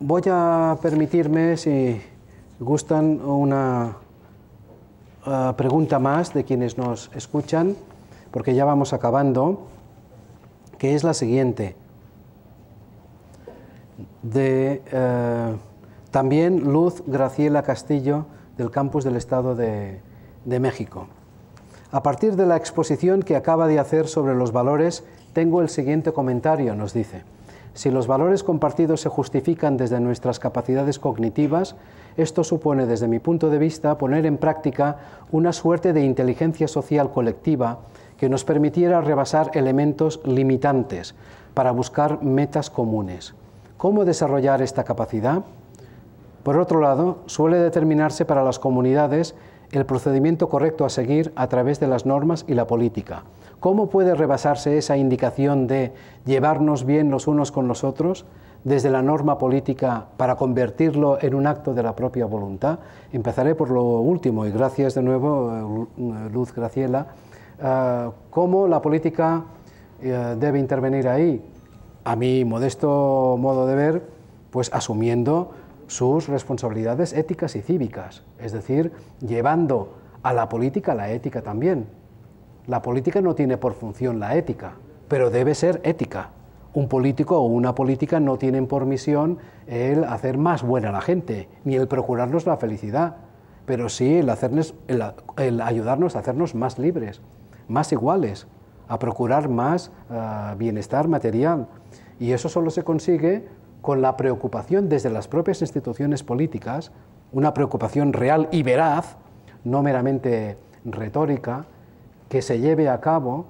Voy a permitirme, si gustan, una eh, pregunta más de quienes nos escuchan, porque ya vamos acabando, que es la siguiente. De eh, también Luz Graciela Castillo, del campus del Estado de México. A partir de la exposición que acaba de hacer sobre los valores, tengo el siguiente comentario, nos dice. Si los valores compartidos se justifican desde nuestras capacidades cognitivas, esto supone, desde mi punto de vista, poner en práctica una suerte de inteligencia social colectiva que nos permitiera rebasar elementos limitantes para buscar metas comunes. ¿Cómo desarrollar esta capacidad? Por otro lado, suele determinarse para las comunidades el procedimiento correcto a seguir a través de las normas y la política. ¿Cómo puede rebasarse esa indicación de llevarnos bien los unos con los otros desde la norma política para convertirlo en un acto de la propia voluntad? Empezaré por lo último y gracias de nuevo, eh, Luz Graciela. Ah, ¿Cómo la política eh, debe intervenir ahí? A mi modesto modo de ver, pues asumiendo sus responsabilidades éticas y cívicas, es decir, llevando a la política la ética también. La política no tiene por función la ética, pero debe ser ética. Un político o una política no tienen por misión el hacer más buena a la gente, ni el procurarnos la felicidad, pero sí el, ayudarnos a hacernos más libres, más iguales, a procurar más ah, bienestar material. Y eso solo se consigue con la preocupación desde las propias instituciones políticas, una preocupación real y veraz, no meramente retórica, que se lleve a cabo,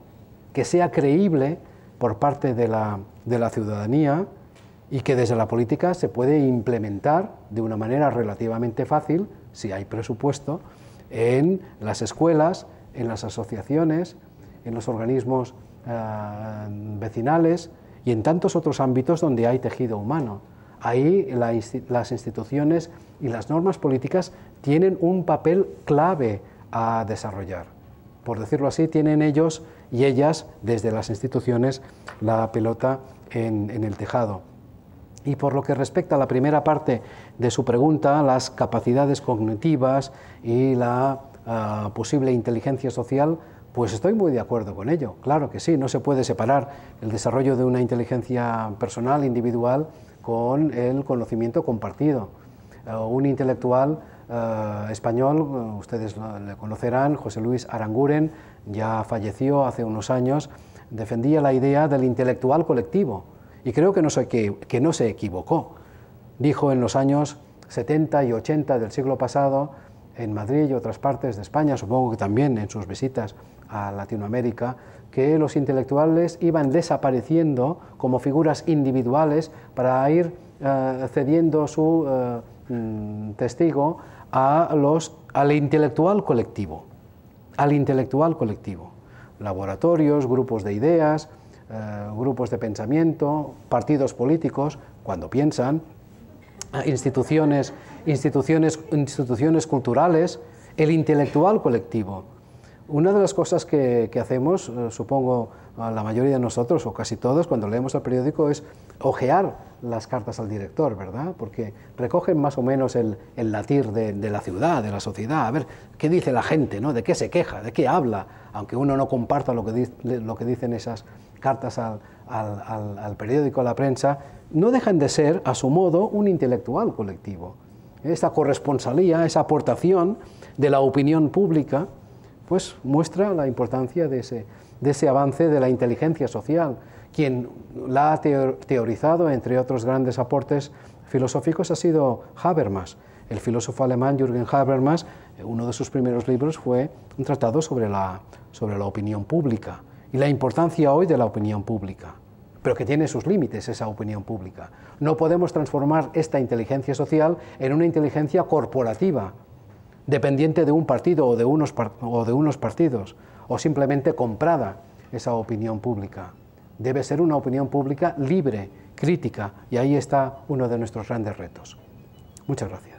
que sea creíble por parte de la, ciudadanía y que desde la política se puede implementar de una manera relativamente fácil, si hay presupuesto, en las escuelas, en las asociaciones, en los organismos ah, vecinales, y en tantos otros ámbitos donde hay tejido humano. Ahí las instituciones y las normas políticas tienen un papel clave a desarrollar. Por decirlo así, tienen ellos y ellas, desde las instituciones, la pelota en, el tejado. Y por lo que respecta a la primera parte de su pregunta, las capacidades cognitivas y la ah, posible inteligencia social, pues estoy muy de acuerdo con ello, claro que sí, no se puede separar el desarrollo de una inteligencia personal, individual, con el conocimiento compartido. Eh, un intelectual eh, español, eh, ustedes lo, le conocerán, José Luis Aranguren, ya falleció hace unos años, defendía la idea del intelectual colectivo y creo que no se, que no se equivocó. Dijo en los años 70 y 80 del siglo pasado, en Madrid y otras partes de España, supongo que también en sus visitas a Latinoamérica, que los intelectuales iban desapareciendo como figuras individuales para ir eh, cediendo su eh, mm, testigo a los, al intelectual colectivo, al intelectual colectivo. Laboratorios, grupos de ideas, eh, grupos de pensamiento, partidos políticos, cuando piensan, instituciones, instituciones, instituciones culturales, el intelectual colectivo una de las cosas que, hacemos, eh, supongo la mayoría de nosotros, o casi todos, cuando leemos el periódico, es ojear las cartas al director, ¿verdad? Porque recogen más o menos el, latir de, la ciudad, de la sociedad, a ver qué dice la gente, ¿no? ¿De qué se queja? ¿De qué habla? Aunque uno no comparta lo que, dicen esas cartas al, periódico, a la prensa, no dejan de ser, a su modo, un intelectual colectivo. Esa corresponsalía, esa aportación de la opinión pública, pues muestra la importancia de ese, avance de la inteligencia social. Quien la ha teorizado, entre otros grandes aportes filosóficos, ha sido Habermas. El filósofo alemán Jürgen Habermas, uno de sus primeros libros fue un tratado sobre sobre la opinión pública y la importancia hoy de la opinión pública, pero que tiene sus límites esa opinión pública. No podemos transformar esta inteligencia social en una inteligencia corporativa, dependiente de un partido o de unos, o de unos partidos, o simplemente comprada esa opinión pública. Debe ser una opinión pública libre, crítica, y ahí está uno de nuestros grandes retos. Muchas gracias.